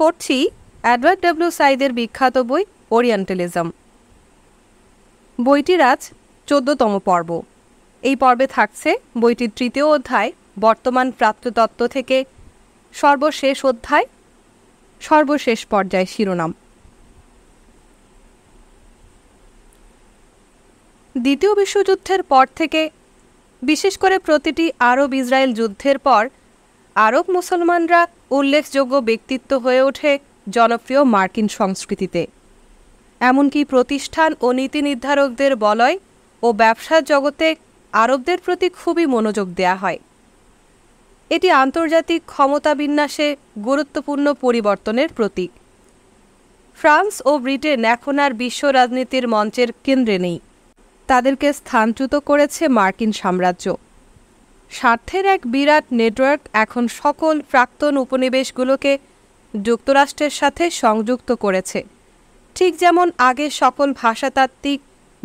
পড়ছি Edward W সাইদের বিখ্যাত বই ওরিয়েন্টালিজম বইটির আজ চোদ্দতম পর্ব এই পর্বে থাকছে বইটির তৃতীয় অধ্যায় বর্তমান প্রাপ্ততত্ত্ব থেকে সর্বশেষ অধ্যায় সর্বশেষ পর্যায় শিরোনাম দ্বিতীয় বিশ্বযুদ্ধের পর থেকে বিশেষ করে প্রতিটি আরব ইসরায়েল যুদ্ধের পর আরব মুসলমানরা উল্লেখযোগ্য ব্যক্তিত্ব হয়ে ওঠে জনপ্রিয় মার্কিন সংস্কৃতিতে এমনকি প্রতিষ্ঠান ও নীতি নির্ধারকদের বলয় ও ব্যবসার জগতে আরবদের প্রতি খুবই মনোযোগ দেয়া হয় এটি আন্তর্জাতিক ক্ষমতা বিন্যাসে গুরুত্বপূর্ণ পরিবর্তনের প্রতীক ফ্রান্স ও ব্রিটেন এখন আর বিশ্ব রাজনীতির মঞ্চের কেন্দ্রে নেই তাদেরকে স্থানচ্যুত করেছে মার্কিন সাম্রাজ্য স্বার্থের এক বিরাট নেটওয়ার্ক এখন সকল প্রাক্তন উপনিবেশগুলোকে যুক্তরাষ্ট্রের সাথে সংযুক্ত করেছে ঠিক যেমন আগে সকল ভাষাতাত্ত্বিক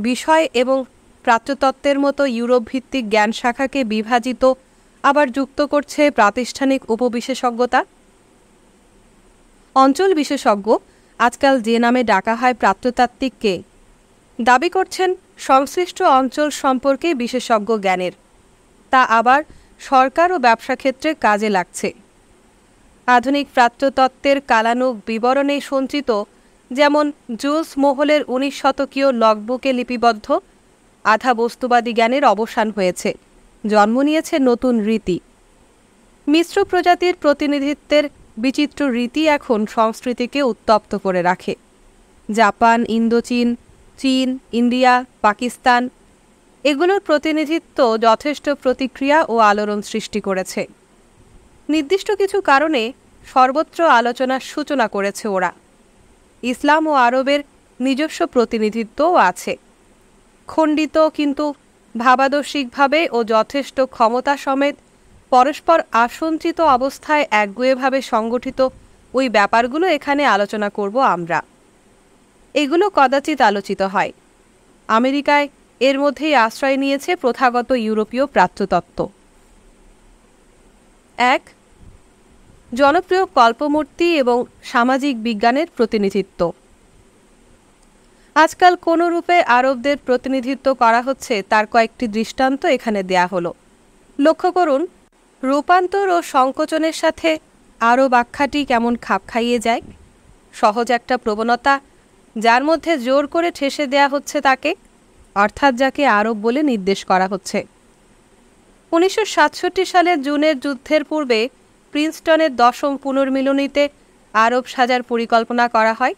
বিষয় এবং প্রাচ্যতত্ত্বের মতো ইউরোপভিত্তিক জ্ঞান শাখাকে বিভাজিত আবার যুক্ত করছে প্রাতিষ্ঠানিক উপবিশেষজ্ঞতা অঞ্চল বিশেষজ্ঞ আজকাল যে নামে ডাকা হয় প্রাত্যতাত্ত্বিককে দাবি করছেন সংশ্লিষ্ট অঞ্চল সম্পর্কে বিশেষজ্ঞ জ্ঞানের তা আবার সরকার ও ব্যবসা ক্ষেত্রে কাজে লাগছে আধুনিক প্রাচ্যতত্ত্বের কালানুক বিবরণে সঞ্চিত যেমন জুস মহলের উনিশ শতকীয় লগবুকে লিপিবদ্ধ আধা বস্তুবাদী জ্ঞানের অবসান হয়েছে জন্ম নিয়েছে নতুন রীতি মিশ্র প্রজাতির প্রতিনিধিত্বের বিচিত্র রীতি এখন সংস্কৃতিকে উত্তপ্ত করে রাখে জাপান ইন্দোচীন চীন ইন্ডিয়া পাকিস্তান এগুলোর প্রতিনিধিত্ব যথেষ্ট প্রতিক্রিয়া ও আলোড়ন সৃষ্টি করেছে নির্দিষ্ট কিছু কারণে সর্বত্র আলোচনার সূচনা করেছে ওরা ইসলাম ও আরবের নিজস্ব প্রতিনিধিত্বও আছে খণ্ডিত কিন্তু ভাবাদর্শিকভাবে ও যথেষ্ট ক্ষমতা সমেত পরস্পর আসঞ্চিত অবস্থায় একগুয়েভাবে সংগঠিত ওই ব্যাপারগুলো এখানে আলোচনা করব আমরা এগুলো কদাচিত আলোচিত হয় আমেরিকায় এর মধ্যেই আশ্রয় নিয়েছে প্রথাগত ইউরোপীয় প্রাচ্যতত্ত্ব এক জনপ্রিয় কল্পমূর্তি এবং সামাজিক বিজ্ঞানের প্রতিনিধিত্ব আজকাল কোনো রূপে আরবদের প্রতিনিধিত্ব করা হচ্ছে তার কয়েকটি দৃষ্টান্ত এখানে দেয়া হলো লক্ষ্য করুন রূপান্তর ও সংকোচনের সাথে আরব আখ্যাটি কেমন খাপ খাইয়ে যায় সহজ একটা প্রবণতা যার মধ্যে জোর করে ঠেসে দেয়া হচ্ছে তাকে অর্থাৎ যাকে আরব বলে নির্দেশ করা হচ্ছে উনিশশো সালের জুনের যুদ্ধের পূর্বে প্রিন্সটনের দশম পুনর্মিলনীতে আরব সাজার পরিকল্পনা করা হয়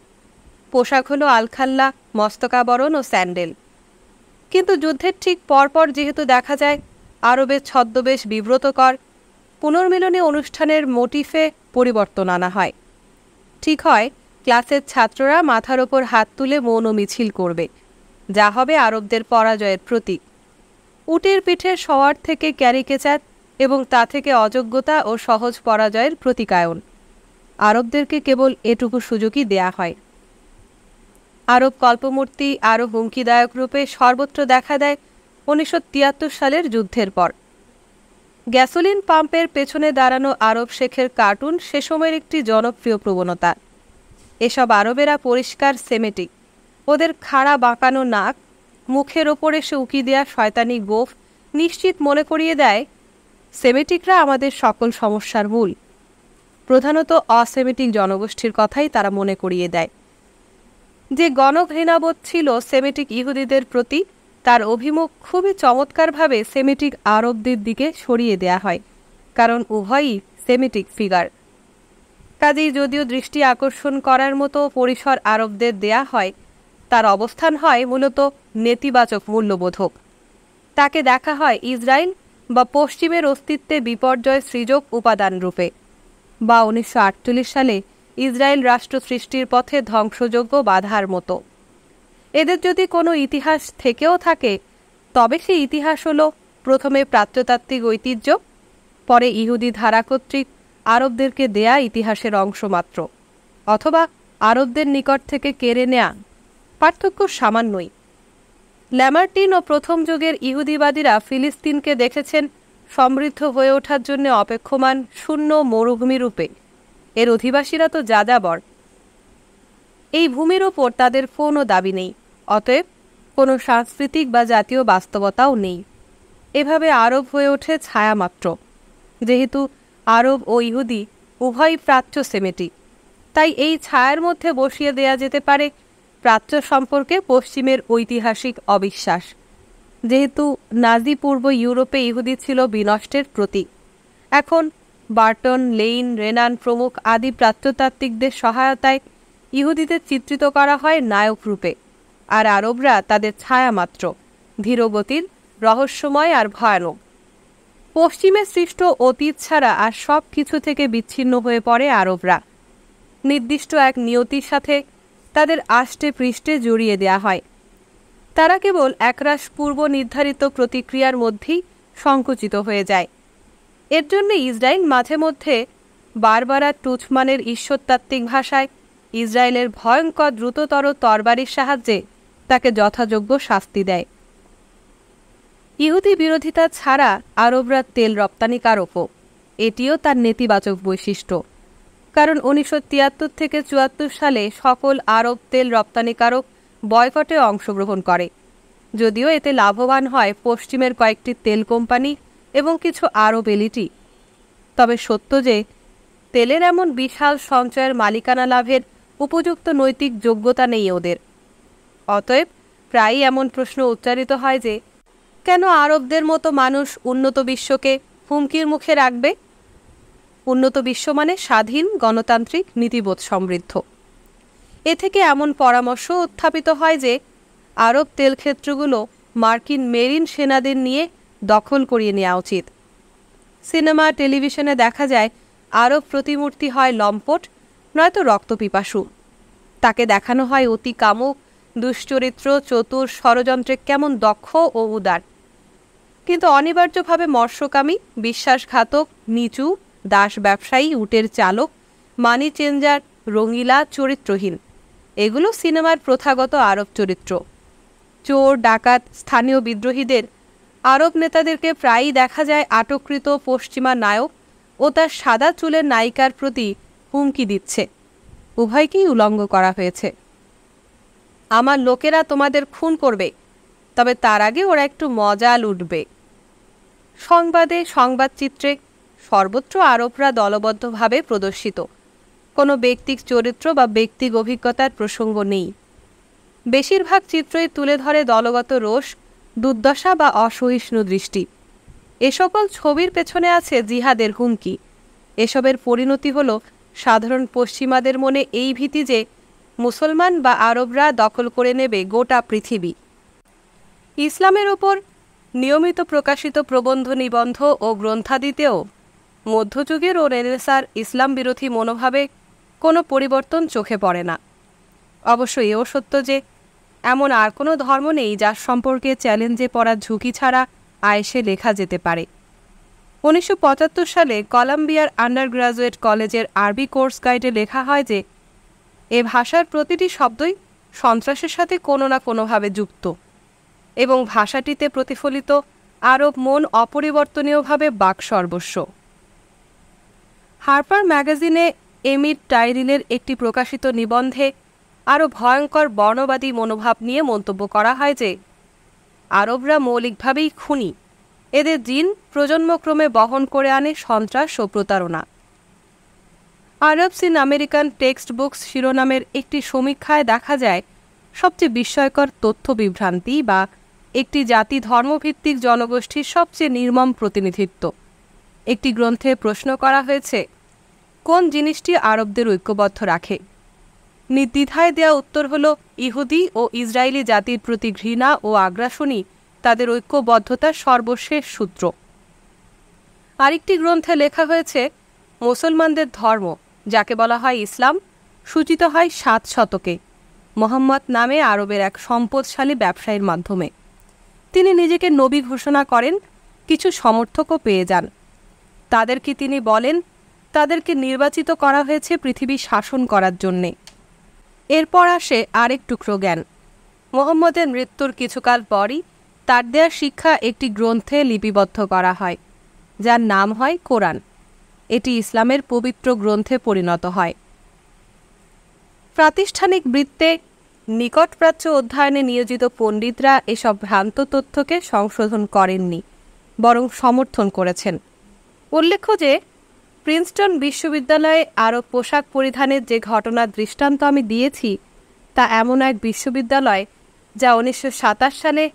পোশাক হলো আলখাল্লা মস্তকাবরণ ও স্যান্ডেল কিন্তু যুদ্ধের ঠিক পরপর যেহেতু দেখা যায় আরবের ছদ্মবেশ বিব্রতকর পুনর্মিলনী অনুষ্ঠানের মোটিফে পরিবর্তন আনা হয় ঠিক হয় ক্লাসের ছাত্ররা মাথার ওপর হাত তুলে মৌন মিছিল করবে যা হবে আরবদের পরাজয়ের প্রতীক উটের পিঠে সওয়ার থেকে ক্যারিকেচার এবং তা থেকে অযোগ্যতা ও সহজ পরাজয়ের প্রতিকায়ন আরবদেরকে কেবল এটুকু সুযোগই দেয়া হয় আরব কল্পমূর্তি আরও হুমকিদায়ক রূপে সর্বত্র দেখা দেয় উনিশশো সালের যুদ্ধের পর গ্যাসোলিন পাম্পের পেছনে দাঁড়ানো আরব শেখের কার্টুন সে সময়ের একটি জনপ্রিয় প্রবণতা এসব আরবেরা পরিষ্কার সেমেটিক ওদের খাড়া বাঁকানো নাক মুখের ওপর এসে উকি দেয়া শয়তানি গোফ নিশ্চিত মনে করিয়ে দেয় সেমেটিকরা আমাদের সকল সমস্যার মূল প্রধানত অসেমেটিক জনগোষ্ঠীর কথাই তারা মনে করিয়ে দেয় যে গণঘৃণাবোধ ছিল সেমেটিক ইহুদিদের প্রতি তার অভিমুখ খুবই চমৎকারভাবে সেমেটিক আরবদের দিকে সরিয়ে দেয়া হয় কারণ উভয়ই সেমেটিক ফিগার কাজেই যদিও দৃষ্টি আকর্ষণ করার মতো পরিসর আরবদের দেয়া হয় তার অবস্থান হয় মূলত নেতিবাচক মূল্যবোধক তাকে দেখা হয় ইসরায়েল বা পশ্চিমের অস্তিত্বে বিপর্যয় সৃজক উপাদান রূপে বা উনিশশো সালে ইসরায়েল রাষ্ট্র সৃষ্টির পথে ধ্বংসযোগ্য বাধার মতো এদের যদি কোনো ইতিহাস থেকেও থাকে তবে সেই ইতিহাস হল প্রথমে প্রাচ্যতাত্ত্বিক ঐতিহ্য পরে ইহুদি ধারা কর্তৃক আরবদেরকে দেয়া ইতিহাসের অংশ মাত্র অথবা আরবদের নিকট থেকে কেড়ে নেয়া পার্থক্য সামান্যই ল্যামার্টিন ও প্রথম যুগের ইহুদিবাদীরা ফিলিস্তিনকে দেখেছেন সমৃদ্ধ হয়ে ওঠার জন্য অপেক্ষমান শূন্য মরুভূমি রূপে এর অধিবাসীরা তো যাযাবর এই ভূমির ওপর তাদের কোনো দাবি নেই অতএব কোনো সাংস্কৃতিক বা জাতীয় বাস্তবতাও নেই এভাবে আরব হয়ে ওঠে ছায়ামাত্র যেহেতু আরব ও ইহুদি উভয়ই প্রাচ্য সেমেটি তাই এই ছায়ার মধ্যে বসিয়ে দেয়া যেতে পারে প্রাচ্য সম্পর্কে পশ্চিমের ঐতিহাসিক অবিশ্বাস যেহেতু নাজি পূর্ব ইউরোপে ইহুদি ছিল বিনষ্টের প্রতীক এখন বার্টন লেইন রেনান প্রমুখ আদি প্রাচ্যতাত্ত্বিকদের সহায়তায় ইহুদিদের চিত্রিত করা হয় নায়ক রূপে আর আরবরা তাদের ছায়ামাত্র ধীরগতির রহস্যময় আর ভয়ানক পশ্চিমে সৃষ্ট অতীত ছাড়া আর সব কিছু থেকে বিচ্ছিন্ন হয়ে পড়ে আরবরা নির্দিষ্ট এক নিয়তির সাথে তাদের আষ্টে পৃষ্ঠে জড়িয়ে দেয়া হয় তারা কেবল একরাশ পূর্ব নির্ধারিত প্রতিক্রিয়ার মধ্যেই সংকুচিত হয়ে যায় এর জন্য ইসরায়েল মাঝে মধ্যে বারবারা টুচমানের ঈশ্বরতাত্ত্বিক ভাষায় ইসরায়েলের ভয়ঙ্কর দ্রুততর তরবারির সাহায্যে তাকে যথাযোগ্য শাস্তি দেয় ইহুদি বিরোধিতা ছাড়া আরবরা তেল রপ্তানিকারকও এটিও তার নেতিবাচক বৈশিষ্ট্য কারণ উনিশশো থেকে চুয়াত্তর সালে সকল আরব তেল রপ্তানিকারক বয়কটে অংশগ্রহণ করে যদিও এতে লাভবান হয় পশ্চিমের কয়েকটি তেল কোম্পানি এবং কিছু আরব এলিটি তবে সত্য যে তেলের এমন বিশাল সঞ্চয়ের মালিকানা লাভের উপযুক্ত নৈতিক যোগ্যতা নেই ওদের অতএব প্রায়ই এমন প্রশ্ন উচ্চারিত হয় যে কেন আরবদের মতো মানুষ উন্নত বিশ্বকে হুমকির মুখে রাখবে উন্নত বিশ্ব মানে স্বাধীন গণতান্ত্রিক নীতিবোধ সমৃদ্ধ এ থেকে এমন পরামর্শ উত্থাপিত হয় যে আরব তেল ক্ষেত্রগুলো মার্কিন মেরিন সেনাদের নিয়ে দখল করিয়ে নেওয়া উচিত সিনেমা টেলিভিশনে দেখা যায় আরব প্রতিমূর্তি হয় লম্পট নয়তো রক্তপিপাসু তাকে দেখানো হয় অতি কামুক দুশ্চরিত্র চতুর ষড়যন্ত্রে কেমন দক্ষ ও উদার কিন্তু অনিবার্যভাবে মর্ষকামী বিশ্বাসঘাতক নিচু দাস ব্যবসায়ী উটের চালক মানি চেঞ্জার রঙিলা চরিত্রহীন এগুলো সিনেমার প্রথাগত আরব চরিত্র চোর ডাকাত স্থানীয় বিদ্রোহীদের আরব নেতাদেরকে প্রায়ই দেখা যায় আটককৃত পশ্চিমা নায়ক ও তার সাদা চুলের নায়িকার প্রতি হুমকি দিচ্ছে উভয়কেই উলঙ্গ করা হয়েছে আমার লোকেরা তোমাদের খুন করবে তবে তার আগে ওরা একটু মজা লুটবে সংবাদে সংবাদচিত্রে সর্বত্র আরবরা দলবদ্ধভাবে প্রদর্শিত কোনো ব্যক্তিক চরিত্র বা ব্যক্তিক অভিজ্ঞতার প্রসঙ্গ নেই বেশিরভাগ চিত্রই তুলে ধরে দলগত রোষ দুর্দশা বা অসহিষ্ণু দৃষ্টি এ সকল ছবির পেছনে আছে জিহাদের হুমকি এসবের পরিণতি হল সাধারণ পশ্চিমাদের মনে এই ভীতি যে মুসলমান বা আরবরা দখল করে নেবে গোটা পৃথিবী ইসলামের ওপর নিয়মিত প্রকাশিত প্রবন্ধ নিবন্ধ ও গ্রন্থাদিতেও মধ্যযুগের ও রেনেসার ইসলাম বিরোধী মনোভাবে কোনো পরিবর্তন চোখে পড়ে না অবশ্য এও সত্য যে এমন আর কোনো ধর্ম নেই যার সম্পর্কে চ্যালেঞ্জে পড়ার ঝুঁকি ছাড়া আয়েসে লেখা যেতে পারে উনিশশো সালে কলাম্বিয়ার আন্ডার গ্রাজুয়েট কলেজের আরবি কোর্স গাইডে লেখা হয় যে এ ভাষার প্রতিটি শব্দই সন্ত্রাসের সাথে কোনো না কোনোভাবে যুক্ত এবং ভাষাটিতে প্রতিফলিত আরব মন অপরিবর্তনীয়ভাবে বাকসর্বস্ব হার্পার ম্যাগাজিনে এমির টাইরিনের একটি প্রকাশিত নিবন্ধে আরও ভয়ঙ্কর বর্ণবাদী মনোভাব নিয়ে মন্তব্য করা হয় যে আরবরা মৌলিকভাবেই খুনি এদের জিন প্রজন্মক্রমে বহন করে আনে সন্ত্রাস ও প্রতারণা Arabs in American text books শিরোনামের একটি সমীক্ষায় দেখা যায় সবচেয়ে বিস্ময়কর তথ্য বিভ্রান্তি বা একটি জাতি ধর্মভিত্তিক জনগোষ্ঠীর সবচেয়ে নির্মম প্রতিনিধিত্ব একটি গ্রন্থে প্রশ্ন করা হয়েছে কোন জিনিসটি আরবদের ঐক্যবদ্ধ রাখে নির্দ্বিধায় দেয়া উত্তর হল ইহুদি ও ইসরায়েলি জাতির প্রতি ঘৃণা ও আগ্রাসনই তাদের ঐক্যবদ্ধতার সর্বশেষ সূত্র আরেকটি গ্রন্থে লেখা হয়েছে মুসলমানদের ধর্ম যাকে বলা হয় ইসলাম সূচিত হয় সাত শতকে মোহাম্মদ নামে আরবের এক সম্পদশালী ব্যবসায়ীর মাধ্যমে তিনি নিজেকে নবী ঘোষণা করেন কিছু সমর্থকও পেয়ে যান তাদেরকে তিনি বলেন তাদেরকে নির্বাচিত করা হয়েছে পৃথিবী শাসন করার জন্যে এরপর আসে আরেক টুকরো জ্ঞান মোহাম্মদের মৃত্যুর কিছুকাল পরই তার দেয়া শিক্ষা একটি গ্রন্থে লিপিবদ্ধ করা হয় যার নাম হয় কোরআন এটি ইসলামের পবিত্র গ্রন্থে পরিণত হয় প্রাতিষ্ঠানিক বৃত্তে নিকটপ্রাচ্য অধ্যয়নে নিয়োজিত পণ্ডিতরা এসব ভ্রান্ত তথ্যকে সংশোধন করেননি বরং সমর্থন করেছেন উল্লেখ্য যে প্রিন্সটন বিশ্ববিদ্যালয়ে আরও পোশাক পরিধানের যে ঘটনার দৃষ্টান্ত আমি দিয়েছি তা এমন এক বিশ্ববিদ্যালয় যা উনিশশো সালে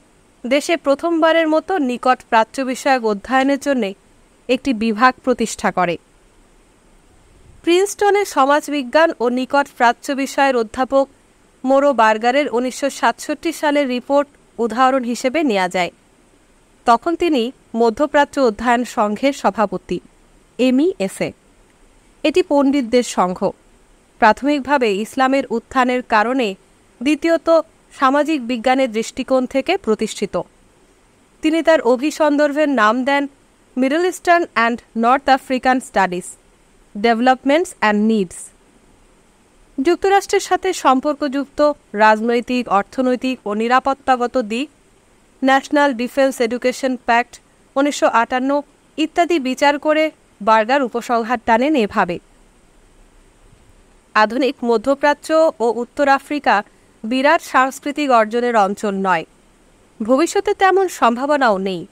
দেশে প্রথমবারের মতো নিকট প্রাচ্য বিষয়ক অধ্যয়নের জন্য একটি বিভাগ প্রতিষ্ঠা করে প্রিন্সটনের সমাজবিজ্ঞান ও নিকট প্রাচ্য বিষয়ের অধ্যাপক মোরো বার্গারের উনিশশো সালের রিপোর্ট উদাহরণ হিসেবে নেওয়া যায় তখন তিনি মধ্যপ্রাচ্য অধ্যয়ন সংঘের সভাপতি এমইএসএ এটি পণ্ডিতদের সংঘ প্রাথমিকভাবে ইসলামের উত্থানের কারণে দ্বিতীয়ত সামাজিক বিজ্ঞানের দৃষ্টিকোণ থেকে প্রতিষ্ঠিত তিনি তার অভিসন্দর্ভের নাম দেন Middle Eastern and North African studies developments and needs যুক্তরাষ্ট্রের সাথে সম্পর্কযুক্ত রাজনৈতিক অর্থনৈতিক ও নিরাপত্তাগত দিক ন্যাশনাল ডিফেন্স এডুকেশন প্যাক্ট উনিশশো ইত্যাদি বিচার করে বার্গার উপসংহার টানেন এভাবে আধুনিক মধ্যপ্রাচ্য ও উত্তর আফ্রিকা বিরাট সাংস্কৃতিক অর্জনের অঞ্চল নয় ভবিষ্যতে তেমন সম্ভাবনাও নেই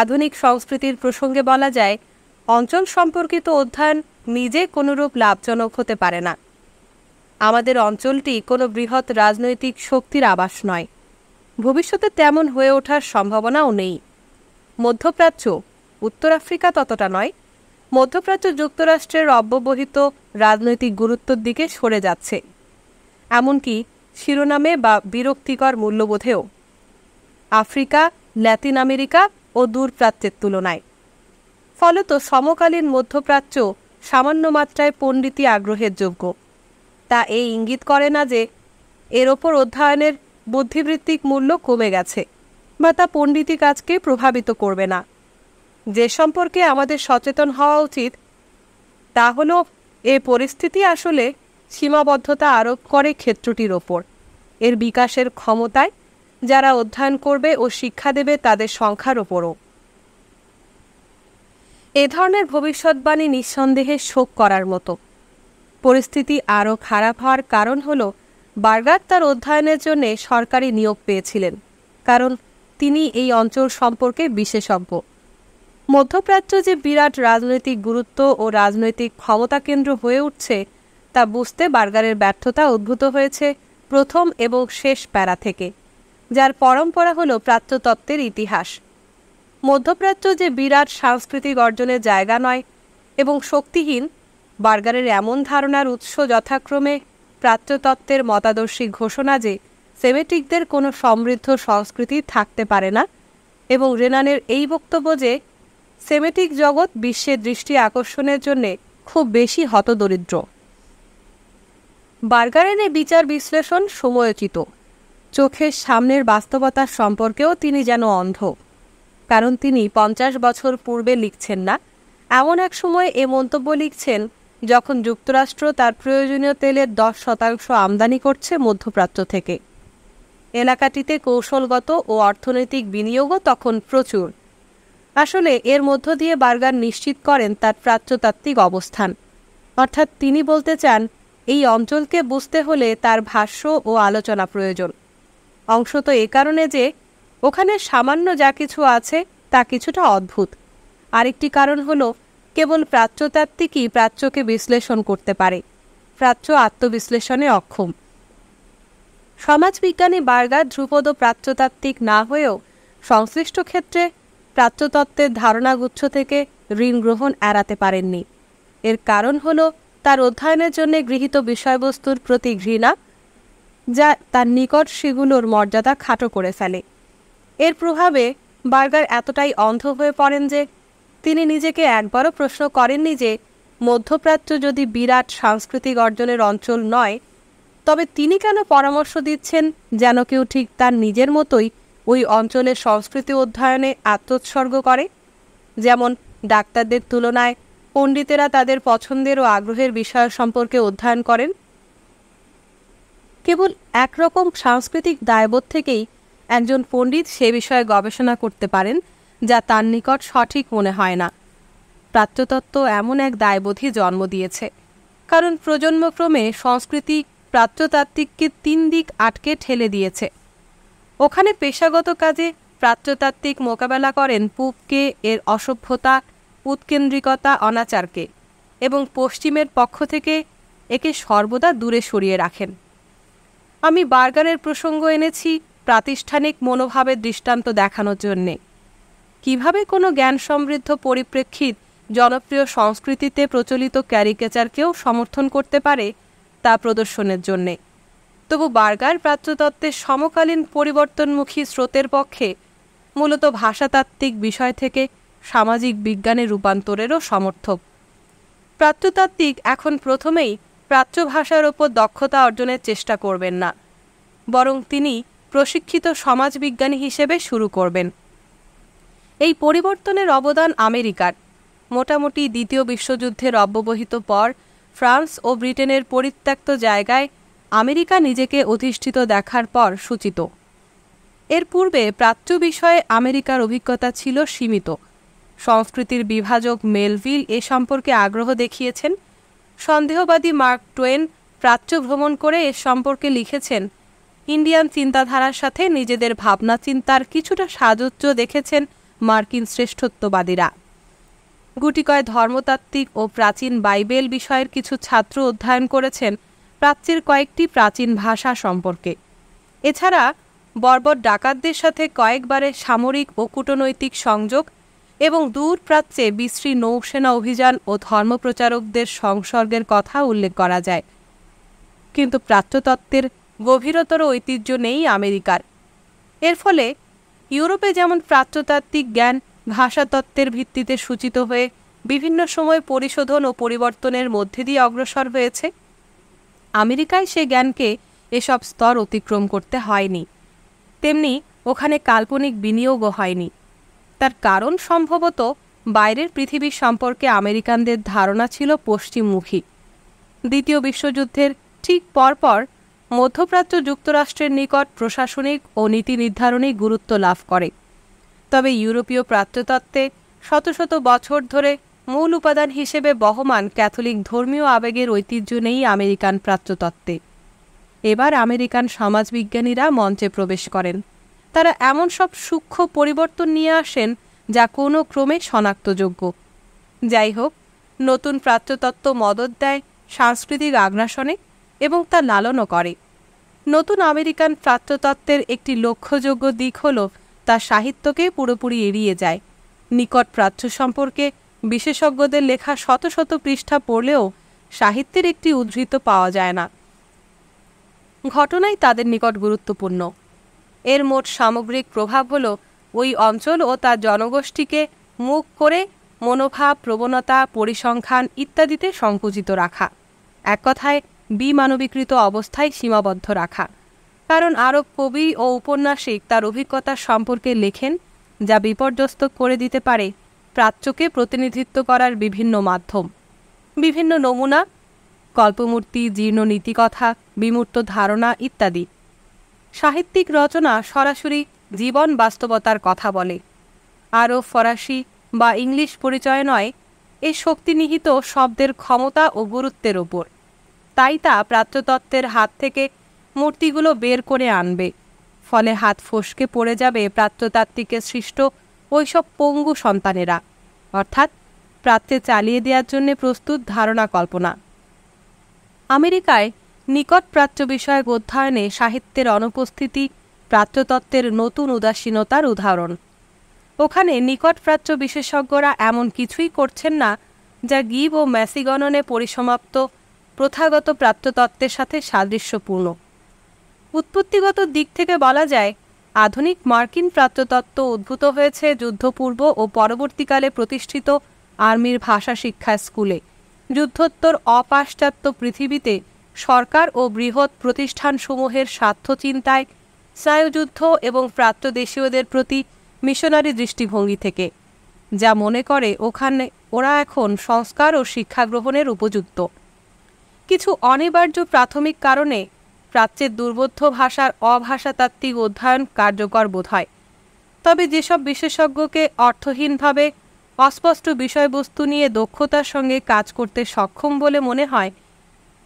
আধুনিক সংস্কৃতির প্রসঙ্গে বলা যায় অঞ্চল সম্পর্কিত অধ্যয়ন নিজে কোনোরূপ লাভজনক হতে পারে না আমাদের অঞ্চলটি কোনো বৃহৎ রাজনৈতিক শক্তির আবাস নয় ভবিষ্যতে তেমন হয়ে ওঠার সম্ভাবনাও নেই মধ্যপ্রাচ্য উত্তর আফ্রিকা ততটা নয় মধ্যপ্রাচ্য যুক্তরাষ্ট্রের অব্যবহিত রাজনৈতিক গুরুত্বর দিকে সরে যাচ্ছে এমনকি শিরোনামে বা বিরক্তিকর মূল্যবোধেও আফ্রিকা ল্যাতিন আমেরিকা ও দূরপ্রাচ্যের তুলনায় ফলত সমকালীন মধ্যপ্রাচ্য সামান্য মাত্রায় পণ্ডিতি আগ্রহের যোগ্য তা এই ইঙ্গিত করে না যে এর ওপর অধ্যয়নের বুদ্ধিবৃত্তিক মূল্য কমে গেছে বা তা পণ্ডিতি কাজকে প্রভাবিত করবে না যে সম্পর্কে আমাদের সচেতন হওয়া উচিত তা হল এ পরিস্থিতি আসলে সীমাবদ্ধতা আরোপ করে ক্ষেত্রটির ওপর এর বিকাশের ক্ষমতায় যারা অধ্যয়ন করবে ও শিক্ষা দেবে তাদের সংখ্যার ওপরও এ ধরনের ভবিষ্যৎবাণী নিঃসন্দেহে শোক করার মতো পরিস্থিতি আরও খারাপ হওয়ার কারণ হল বার্গার তার অধ্যয়নের জন্য সরকারি নিয়োগ পেয়েছিলেন কারণ তিনি এই অঞ্চল সম্পর্কে বিশেষজ্ঞ মধ্যপ্রাচ্য যে বিরাট রাজনৈতিক গুরুত্ব ও রাজনৈতিক ক্ষমতা কেন্দ্র হয়ে উঠছে তা বুঝতে বার্গারের ব্যর্থতা উদ্ভূত হয়েছে প্রথম এবং শেষ প্যারা থেকে যার পরম্পরা হল প্রাচ্যতত্ত্বের ইতিহাস মধ্যপ্রাচ্য যে বিরাট সাংস্কৃতিক অর্জনের জায়গা নয় এবং শক্তিহীন বার্গারের এমন ধারণার উৎস যথাক্রমে প্রাচ্যতত্ত্বের মতাদর্শী ঘোষণা যে সেমেটিকদের কোনো সমৃদ্ধ সংস্কৃতি থাকতে পারে না এবং রেনানের এই বক্তব্য যে সেমেটিক জগৎ বিশ্বের দৃষ্টি আকর্ষণের জন্যে খুব বেশি হতদরিদ্র বার্গারেনে বিচার বিশ্লেষণ সময়োচিত চোখের সামনের বাস্তবতার সম্পর্কেও তিনি যেন অন্ধ কারণ তিনি পঞ্চাশ বছর পূর্বে লিখছেন না এমন এক সময় এ মন্তব্য লিখছেন যখন যুক্তরাষ্ট্র তার প্রয়োজনীয় তেলের দশ শতাংশ আমদানি করছে মধ্যপ্রাচ্য থেকে এলাকাটিতে কৌশলগত ও অর্থনৈতিক বিনিয়োগও তখন প্রচুর আসলে এর মধ্য দিয়ে বার্গার নিশ্চিত করেন তার প্রাচ্যতাত্ত্বিক অবস্থান অর্থাৎ তিনি বলতে চান এই অঞ্চলকে বুঝতে হলে তার ভাষ্য ও আলোচনা প্রয়োজন অংশত এ কারণে যে ওখানে সামান্য যা কিছু আছে তা কিছুটা অদ্ভুত আরেকটি কারণ হল কেবল প্রাচ্যতাত্ত্বিকই প্রাচ্যকে বিশ্লেষণ করতে পারে প্রাচ্য আত্মবিশ্লেষণে অক্ষম সমাজবিজ্ঞানী বার্গার ধ্রুপদ প্রাচ্যতাত্ত্বিক না হয়েও সংশ্লিষ্ট ক্ষেত্রে প্রাচ্যতত্ত্বের ধারণাগুচ্ছ থেকে ঋণ গ্রহণ এড়াতে পারেননি এর কারণ হল তার অধ্যয়নের জন্য গৃহীত বিষয়বস্তুর প্রতি ঘৃণা যা তার নিকট সেগুলোর মর্যাদা খাটো করে ফেলে এর প্রভাবে বার্গার এতটাই অন্ধ হয়ে পড়েন যে তিনি নিজেকে একবারও প্রশ্ন করেননি যে মধ্যপ্রাচ্য যদি বিরাট সাংস্কৃতিক অর্জনের অঞ্চল নয় তবে তিনি কেন পরামর্শ দিচ্ছেন যেন কেউ ঠিক তার নিজের মতোই ওই অঞ্চলের সংস্কৃতি অধ্যয়নে আত্মোৎসর্গ করে যেমন ডাক্তারদের তুলনায় পণ্ডিতেরা তাদের পছন্দের ও আগ্রহের বিষয় সম্পর্কে অধ্যয়ন করেন কেবল একরকম সাংস্কৃতিক দায়বোধ থেকেই একজন পণ্ডিত সে বিষয়ে গবেষণা করতে পারেন যা তার নিকট সঠিক মনে হয় না প্রাচ্যতত্ত্ব এমন এক দায়বোধই জন্ম দিয়েছে কারণ প্রজন্মক্রমে সংস্কৃতি প্রাচ্যতাত্ত্বিককে তিন দিক আটকে ঠেলে দিয়েছে ওখানে পেশাগত কাজে প্রাচ্যতাত্ত্বিক মোকাবেলা করেন পুবকে এর অসভ্যতা উৎকেন্দ্রিকতা অনাচারকে এবং পশ্চিমের পক্ষ থেকে একে সর্বদা দূরে সরিয়ে রাখেন আমি বার্গারের প্রসঙ্গ এনেছি প্রাতিষ্ঠানিক মনোভাবের দৃষ্টান্ত দেখানোর জন্যে কিভাবে কোনো জ্ঞান সমৃদ্ধ পরিপ্রেক্ষিত জনপ্রিয় সংস্কৃতিতে প্রচলিত ক্যারিকেচারকেও সমর্থন করতে পারে তা প্রদর্শনের জন্যে তবু বার্গার প্রাচ্যতত্ত্বের সমকালীন পরিবর্তনমুখী স্রোতের পক্ষে মূলত ভাষাতাত্ত্বিক বিষয় থেকে সামাজিক বিজ্ঞানে রূপান্তরেরও সমর্থক প্রাচ্যতাত্ত্বিক এখন প্রথমেই প্রাচ্য ভাষার ওপর দক্ষতা অর্জনের চেষ্টা করবেন না বরং তিনি প্রশিক্ষিত সমাজবিজ্ঞানী হিসেবে শুরু করবেন এই পরিবর্তনের অবদান আমেরিকার মোটামুটি দ্বিতীয় বিশ্বযুদ্ধের অব্যবহিত পর ফ্রান্স ও ব্রিটেনের পরিত্যক্ত জায়গায় আমেরিকা নিজেকে অধিষ্ঠিত দেখার পর সূচিত এর পূর্বে প্রাচ্য বিষয়ে আমেরিকার অভিজ্ঞতা ছিল সীমিত সংস্কৃতির বিভাজক মেলভিল এ সম্পর্কে আগ্রহ দেখিয়েছেন সন্দেহবাদী মার্ক টোয়েন প্রাচ্য ভ্রমণ করে এ সম্পর্কে লিখেছেন ইন্ডিয়ান চিন্তাধারার সাথে নিজেদের ভাবনা চিন্তার কিছুটা সাজুজ্য দেখেছেন মার্কিন শ্রেষ্ঠত্ববাদীরা গুটিকয় ধর্মতাত্ত্বিক ও প্রাচীন বাইবেল বিষয়ের কিছু ছাত্র অধ্যয়ন করেছেন প্রাচ্যের কয়েকটি প্রাচীন ভাষা সম্পর্কে এছাড়া বর্বর ডাকাতদের সাথে কয়েকবারে সামরিক ও কূটনৈতিক সংযোগ এবং দূর প্রাচ্যে বিশ্রী নৌসেনা অভিযান ও ধর্মপ্রচারকদের সংসর্গের কথা উল্লেখ করা যায় কিন্তু প্রাচ্যতত্ত্বের গভীরতর ঐতিহ্য নেই আমেরিকার এর ফলে ইউরোপে যেমন প্রাচ্যতাত্ত্বিক জ্ঞান ভাষাতত্ত্বের ভিত্তিতে সূচিত হয়ে বিভিন্ন সময় পরিশোধন ও পরিবর্তনের মধ্যে দিয়ে অগ্রসর হয়েছে আমেরিকায় সে জ্ঞানকে এসব স্তর অতিক্রম করতে হয়নি তেমনি ওখানে কাল্পনিক বিনিয়োগও হয়নি তার কারণ সম্ভবত বাইরের পৃথিবীর সম্পর্কে আমেরিকানদের ধারণা ছিল পশ্চিমমুখী দ্বিতীয় বিশ্বযুদ্ধের ঠিক পরপর মধ্যপ্রাচ্য যুক্তরাষ্ট্রের নিকট প্রশাসনিক ও নীতি নির্ধারণী গুরুত্ব লাভ করে তবে ইউরোপীয় প্রাচ্যতত্ত্বে শত শত বছর ধরে মূল উপাদান হিসেবে বহমান ক্যাথলিক ধর্মীয় আবেগের ঐতিহ্য নেই আমেরিকান প্রাচ্যতত্ত্বে এবার আমেরিকান সমাজবিজ্ঞানীরা মঞ্চে প্রবেশ করেন তারা এমন সব সূক্ষ্ম পরিবর্তন নিয়ে আসেন যা কোনো ক্রমে শনাক্তযোগ্য যাই হোক নতুন প্রাচ্যতত্ত্ব মদত দেয় সাংস্কৃতিক আগ্রাসনে এবং তা লালনও করে নতুন আমেরিকান প্রাচ্যতত্ত্বের একটি লক্ষ্যযোগ্য দিক হল তা সাহিত্যকে পুরোপুরি এড়িয়ে যায় নিকট প্রাচ্য সম্পর্কে বিশেষজ্ঞদের লেখা শত শত পৃষ্ঠা পড়লেও সাহিত্যের একটি উদ্ধৃত পাওয়া যায় না ঘটনাই তাদের নিকট গুরুত্বপূর্ণ এর মোট সামগ্রিক প্রভাব হল ওই অঞ্চল ও তার জনগোষ্ঠীকে মুখ করে মনোভাব প্রবণতা পরিসংখ্যান ইত্যাদিতে সংকুচিত রাখা এক কথায় বিমানবীকৃত অবস্থায় সীমাবদ্ধ রাখা কারণ আরব কবি ও উপন্যাসিক তার অভিজ্ঞতা সম্পর্কে লেখেন যা বিপর্যস্ত করে দিতে পারে প্রাচ্যকে প্রতিনিধিত্ব করার বিভিন্ন মাধ্যম বিভিন্ন নমুনা কল্পমূর্তি জীর্ণ নীতিকথা বিমূর্ত ধারণা ইত্যাদি সাহিত্যিক রচনা সরাসরি জীবন বাস্তবতার কথা বলে আরও ফরাসি বা ইংলিশ পরিচয় নয় এ শক্তি নিহিত শব্দের ক্ষমতা ও গুরুত্বের ওপর তাই তা প্রাচ্যতত্ত্বের হাত থেকে মূর্তিগুলো বের করে আনবে ফলে হাত ফসকে পড়ে যাবে প্রাচ্যতাত্ত্বিকের সৃষ্ট সব পঙ্গু সন্তানেরা অর্থাৎ প্রাচ্যে চালিয়ে দেওয়ার জন্য প্রস্তুত ধারণা কল্পনা আমেরিকায় নিকট প্রাচ্য বিষয়ক অধ্যয়নে সাহিত্যের অনুপস্থিতি প্রাচ্যতত্ত্বের নতুন উদাসীনতার উদাহরণ ওখানে নিকট প্রাচ্য বিশেষজ্ঞরা এমন কিছুই করছেন না যা গিব ও ম্যাসিগণনে পরিসমাপ্ত প্রথাগত প্রাচ্যতত্ত্বের সাথে সাদৃশ্যপূর্ণ উৎপত্তিগত দিক থেকে বলা যায় আধুনিক মার্কিন প্রাচ্যতত্ত্ব উদ্ভূত হয়েছে যুদ্ধপূর্ব ও পরবর্তীকালে প্রতিষ্ঠিত আর্মির ভাষা শিক্ষা স্কুলে যুদ্ধোত্তর অপাশ্চাত্য পৃথিবীতে সরকার ও বৃহৎ প্রতিষ্ঠানসমূহের স্বার্থ চিন্তায় স্নায়ুযুদ্ধ এবং প্রাচ্যদেশীয়দের প্রতি মিশনারি দৃষ্টিভঙ্গি থেকে যা মনে করে ওখানে ওরা এখন সংস্কার ও শিক্ষা গ্রহণের উপযুক্ত কিছু অনিবার্য প্রাথমিক কারণে প্রাচ্যের দুর্বোধ্য ভাষার অভাষাতাত্ত্বিক অধ্যয়ন কার্যকর বোধ হয় তবে যেসব বিশেষজ্ঞকে অর্থহীনভাবে অস্পষ্ট বিষয়বস্তু নিয়ে দক্ষতার সঙ্গে কাজ করতে সক্ষম বলে মনে হয়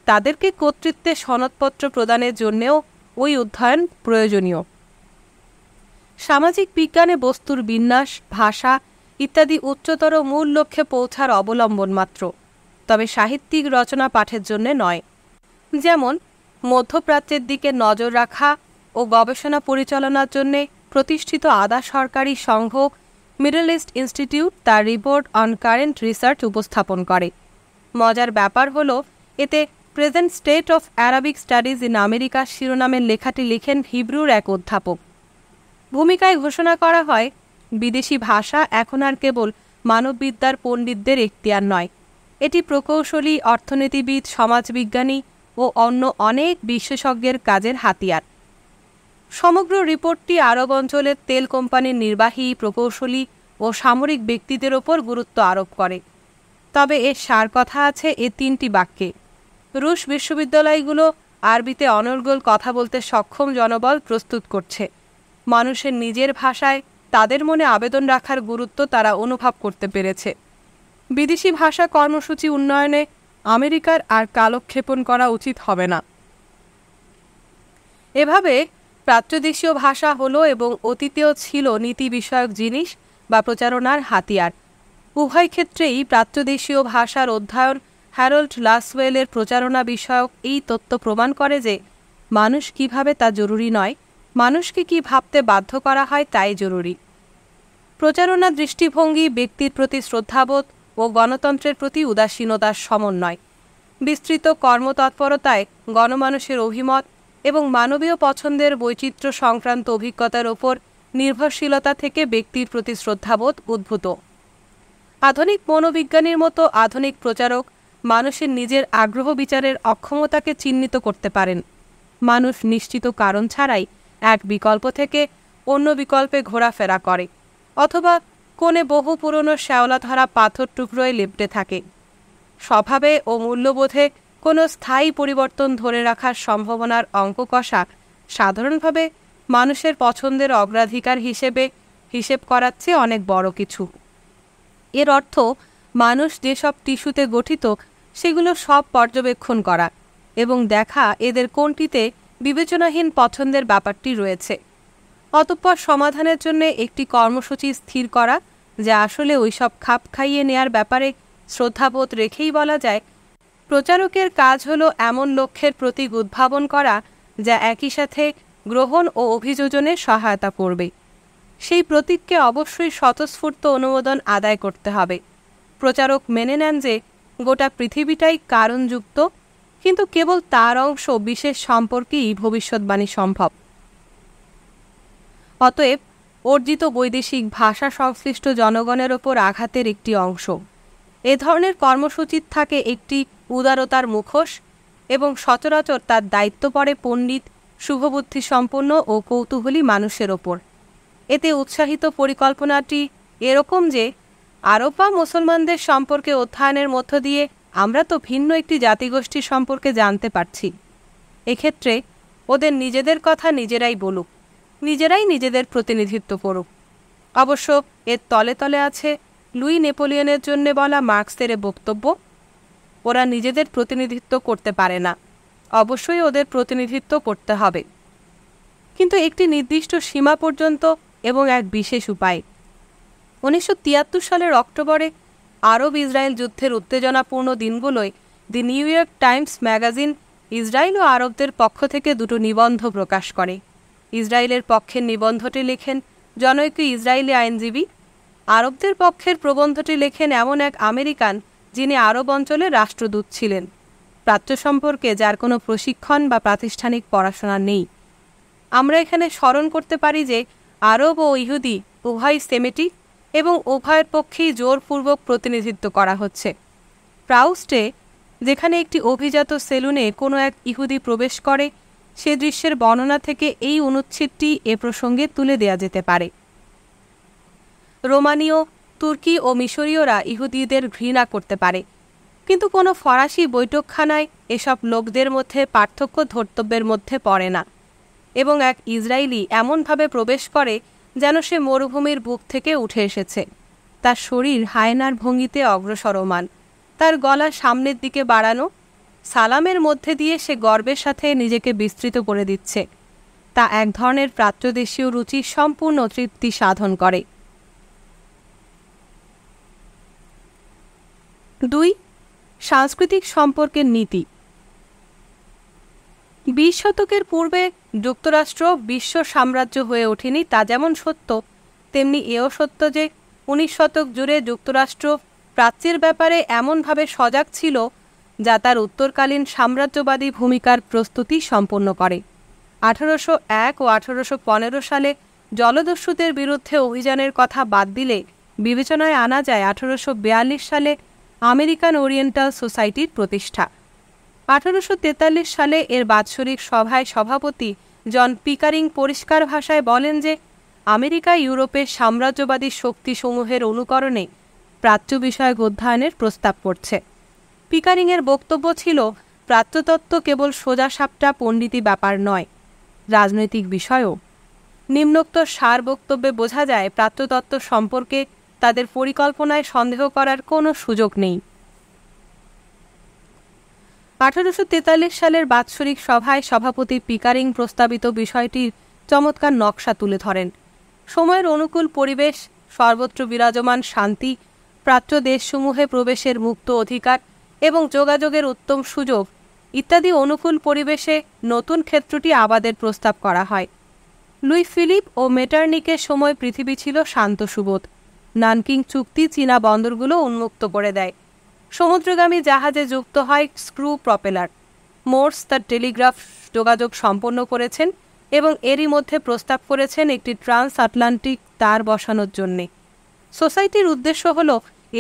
তাদেরকে কর্তৃত্বে সনদপত্র প্রদানের জন্যেও ওই অধ্যয়ন প্রয়োজনীয় সামাজিক বিজ্ঞানে বস্তুর বিন্যাস ভাষা ইত্যাদি উচ্চতর মূল লক্ষ্যে পৌঁছার অবলম্বন মাত্র তবে সাহিত্যিক রচনা পাঠের জন্যে নয় যেমন মধ্যপ্রাচ্যের দিকে নজর রাখা ও গবেষণা পরিচালনার জন্য প্রতিষ্ঠিত আদা সরকারি সংঘ মিডল ইস্ট ইনস্টিটিউট তার রিপোর্ট অন কারেন্ট রিসার্চ উপস্থাপন করে মজার ব্যাপার হল এতে present state of Arabic studies in America শিরোনামের লেখাটি লিখেন হিব্রুর এক অধ্যাপক ভূমিকায় ঘোষণা করা হয় বিদেশি ভাষা এখন আর কেবল মানববিদ্যার পণ্ডিতদের এখতিয়ার নয় এটি প্রকৌশলী অর্থনীতিবিদ সমাজবিজ্ঞানী ও অন্য অনেক বিশেষজ্ঞের কাজের হাতিয়ার সমগ্র রিপোর্টটি আরব অঞ্চলের তেল কোম্পানির নির্বাহী প্রকৌশলী ও সামরিক ব্যক্তিদের ওপর গুরুত্ব আরোপ করে তবে এর সার কথা আছে এ তিনটি বাক্যে রুশ বিশ্ববিদ্যালয়গুলো আরবিতে অনর্গল কথা বলতে সক্ষম জনবল প্রস্তুত করছে মানুষের নিজের ভাষায় তাদের মনে আবেদন রাখার গুরুত্ব তারা অনুভব করতে পেরেছে বিদেশি ভাষা কর্মসূচি উন্নয়নে আমেরিকার আর কালক্ষেপণ করা উচিত হবে না এভাবে প্রাচ্যদেশীয় ভাষা হলো এবং অতীতেও ছিল নীতি বিষয়ক জিনিস বা প্রচারণার হাতিয়ার উভয় ক্ষেত্রেই প্রাচ্যদেশীয় ভাষার অধ্যয়ন হ্যারল্ড লাসওয়েলের প্রচারণা বিষয়ক এই তত্ত্ব প্রমাণ করে যে মানুষ কিভাবে তা জরুরি নয় মানুষকে কি ভাবতে বাধ্য করা হয় তাই জরুরি প্রচারণা দৃষ্টিভঙ্গি ব্যক্তির প্রতি শ্রদ্ধাবোধ ও গণতন্ত্রের প্রতি উদাসীনতার সমন্বয় বিস্তৃত কর্মতৎপরতায় গণমানুষের অভিমত এবং মানবীয় পছন্দের বৈচিত্র্য সংক্রান্ত অভিজ্ঞতার ওপর নির্ভরশীলতা থেকে ব্যক্তির প্রতি শ্রদ্ধাবোধ উদ্ভূত আধুনিক মনোবিজ্ঞানীর মতো আধুনিক প্রচারক মানুষের নিজের আগ্রহ বিচারের অক্ষমতাকে চিহ্নিত করতে পারেন মানুষ নিশ্চিত কারণ ছাড়াই এক বিকল্প থেকে অন্য বিকল্পে ঘোরাফেরা করে অথবা কোণে বহু পুরনো শ্যাওলাধরা পাথর টুকরোয় লেপটে থাকে স্বভাবে ও মূল্যবোধে কোনো স্থায়ী পরিবর্তন ধরে রাখার সম্ভাবনার অঙ্ক কষা সাধারণভাবে মানুষের পছন্দের অগ্রাধিকার হিসেবে হিসেব করার চেয়ে অনেক বড় কিছু এর অর্থ মানুষ যেসব টিস্যুতে গঠিত সেগুলো সব পর্যবেক্ষণ করা এবং দেখা এদের কোনটিতে বিবেচনাহীন পছন্দের ব্যাপারটি রয়েছে অতঃপর সমাধানের জন্য একটি কর্মসূচি স্থির করা যা আসলে ওই সব খাপ খাইয়ে নেয়ার ব্যাপারে শ্রদ্ধাবোধ রেখেই বলা যায় প্রচারকের কাজ হল এমন লক্ষ্যের প্রতীক উদ্ভাবন করা যা একই সাথে গ্রহণ ও অভিযোজনে সহায়তা করবে সেই প্রতীককে অবশ্যই স্বতঃস্ফূর্ত অনুমোদন আদায় করতে হবে প্রচারক মেনে নেন যে গোটা পৃথিবীটাই কারণযুক্ত কিন্তু কেবল তার অংশ বিশেষ সম্পর্কেই ভবিষ্যৎবাণী সম্ভব অতএব অর্জিত বৈদেশিক ভাষা সংশ্লিষ্ট জনগণের ওপর আঘাতের একটি অংশ এ ধরনের কর্মসূচির থাকে একটি উদারতার মুখোশ এবং সচরাচর তার দায়িত্ব পড়ে পণ্ডিত শুভবুদ্ধি সম্পন্ন ও কৌতূহলী মানুষের ওপর এতে উৎসাহিত পরিকল্পনাটি এরকম যে আরব বা মুসলমানদের সম্পর্কে অধ্যয়নের মধ্য দিয়ে আমরা তো ভিন্ন একটি জাতিগোষ্ঠী সম্পর্কে জানতে পারছি এক্ষেত্রে ওদের নিজেদের কথা নিজেরাই বলুক নিজেরাই নিজেদের প্রতিনিধিত্ব করুক অবশ্য এর তলে তলে আছে লুই নেপোলিয়নের জন্য বলা মার্কসের বক্তব্য ওরা নিজেদের প্রতিনিধিত্ব করতে পারে না অবশ্যই ওদের প্রতিনিধিত্ব করতে হবে কিন্তু একটি নির্দিষ্ট সীমা পর্যন্ত এবং এক বিশেষ উপায় উনিশশো সালের অক্টোবরে আরব ইসরায়েল যুদ্ধের উত্তেজনাপূর্ণ দিনগুলোয় the New York Times magazine Israel ও আরবদের পক্ষ থেকে দুটো নিবন্ধ প্রকাশ করে ইসরায়েলের পক্ষের নিবন্ধটি লেখেন জনৈক ইসরায়েলি আইনজীবী আরবদের পক্ষের প্রবন্ধটি লেখেন এমন এক আমেরিকান যিনি আরব অঞ্চলে রাষ্ট্রদূত ছিলেন প্রাচ্য সম্পর্কে যার কোনো প্রশিক্ষণ বা প্রাতিষ্ঠানিক পড়াশোনা নেই আমরা এখানে স্মরণ করতে পারি যে আরব ও ইহুদি উভয় সেমেটি এবং উভয়ের পক্ষেই জোরপূর্বক প্রতিনিধিত্ব করা হচ্ছে প্রাউস্টে যেখানে একটি অভিজাত সেলুনে কোনো এক ইহুদি প্রবেশ করে সে দৃশ্যের বর্ণনা থেকে এই অনুচ্ছেদটি এ প্রসঙ্গে তুলে দেয়া যেতে পারে রোমানীয় তুর্কি ও মিশরীয়রা ইহুদিদের ঘৃণা করতে পারে কিন্তু কোনো ফরাসি বৈঠকখানায় এসব লোকদের মধ্যে পার্থক্য ধর্তব্যের মধ্যে পড়ে না এবং এক ইসরায়েলি এমনভাবে প্রবেশ করে যেন সে মরুভূমির বুক থেকে উঠে এসেছে তার শরীর হায়নার ভঙ্গিতে অগ্রসরমান তার গলা সামনের দিকে বাড়ানো সালামের মধ্যে দিয়ে সে গর্বের সাথে নিজেকে বিস্তৃত করে দিচ্ছে তা এক ধরনের প্রাচ্যদেশীয় রুচি সম্পূর্ণ তৃপ্তি সাধন করে দুই সাংস্কৃতিক সম্পর্কের নীতি বিশ শতকের পূর্বে যুক্তরাষ্ট্র বিশ্ব সাম্রাজ্য হয়ে ওঠেনি তা যেমন সত্য তেমনি এও সত্য যে উনিশ শতক জুড়ে যুক্তরাষ্ট্র প্রাচ্যের ব্যাপারে এমনভাবে সজাগ ছিল যা তার উত্তরকালীন সাম্রাজ্যবাদী ভূমিকার প্রস্তুতি সম্পন্ন করে আঠারোশো এক ও আঠারোশো পনেরো সালে জলদস্যুদের বিরুদ্ধে অভিযানের কথা বাদ দিলে বিবেচনায় আনা যায় আঠারোশো সালে আমেরিকান ওরিয়েন্টাল সোসাইটির প্রতিষ্ঠা আঠারোশো সালে এর বাৎসরিক সভায় সভাপতি জন পিকারিং পরিষ্কার ভাষায় বলেন যে আমেরিকা ইউরোপের সাম্রাজ্যবাদী শক্তিসমূহের অনুকরণে প্রাচ্য বিষয়ক অধ্যয়নের প্রস্তাব করছে পিকারিংয়ের বক্তব্য ছিল প্রাচ্যতত্ত্ব কেবল সোজা সাপটা পণ্ডিতি ব্যাপার নয় রাজনৈতিক বিষয়ও নিম্নোক্ত সার বক্তব্যে বোঝা যায় প্রাচ্যতত্ত্ব সম্পর্কে তাদের পরিকল্পনায় সন্দেহ করার কোনো সুযোগ নেই আঠারোশো তেতাল্লিশ সালের বাৎসরিক সভায় সভাপতি পিকারিং প্রস্তাবিত বিষয়টির চমৎকার নকশা তুলে ধরেন সময়ের অনুকূল পরিবেশ সর্বত্র বিরাজমান শান্তি প্রাচ্য দেশসমূহে প্রবেশের মুক্ত অধিকার এবং যোগাযোগের উত্তম সুযোগ ইত্যাদি অনুকূল পরিবেশে নতুন ক্ষেত্রটি আবাদের প্রস্তাব করা হয় লুই ফিলিপ ও মেটার্নিকের সময় পৃথিবী ছিল শান্ত সুবোধ নানকিং চুক্তি চীনা বন্দরগুলো উন্মুক্ত করে দেয় সমুদ্রগামী জাহাজে যুক্ত হয় স্ক্রু প্রপেলার মোর্স তার টেলিগ্রাফ যোগাযোগ সম্পন্ন করেছেন এবং এরই মধ্যে প্রস্তাব করেছেন একটি ট্রান্স আটলান্টিক তার বসানোর জন্যে সোসাইটির উদ্দেশ্য হল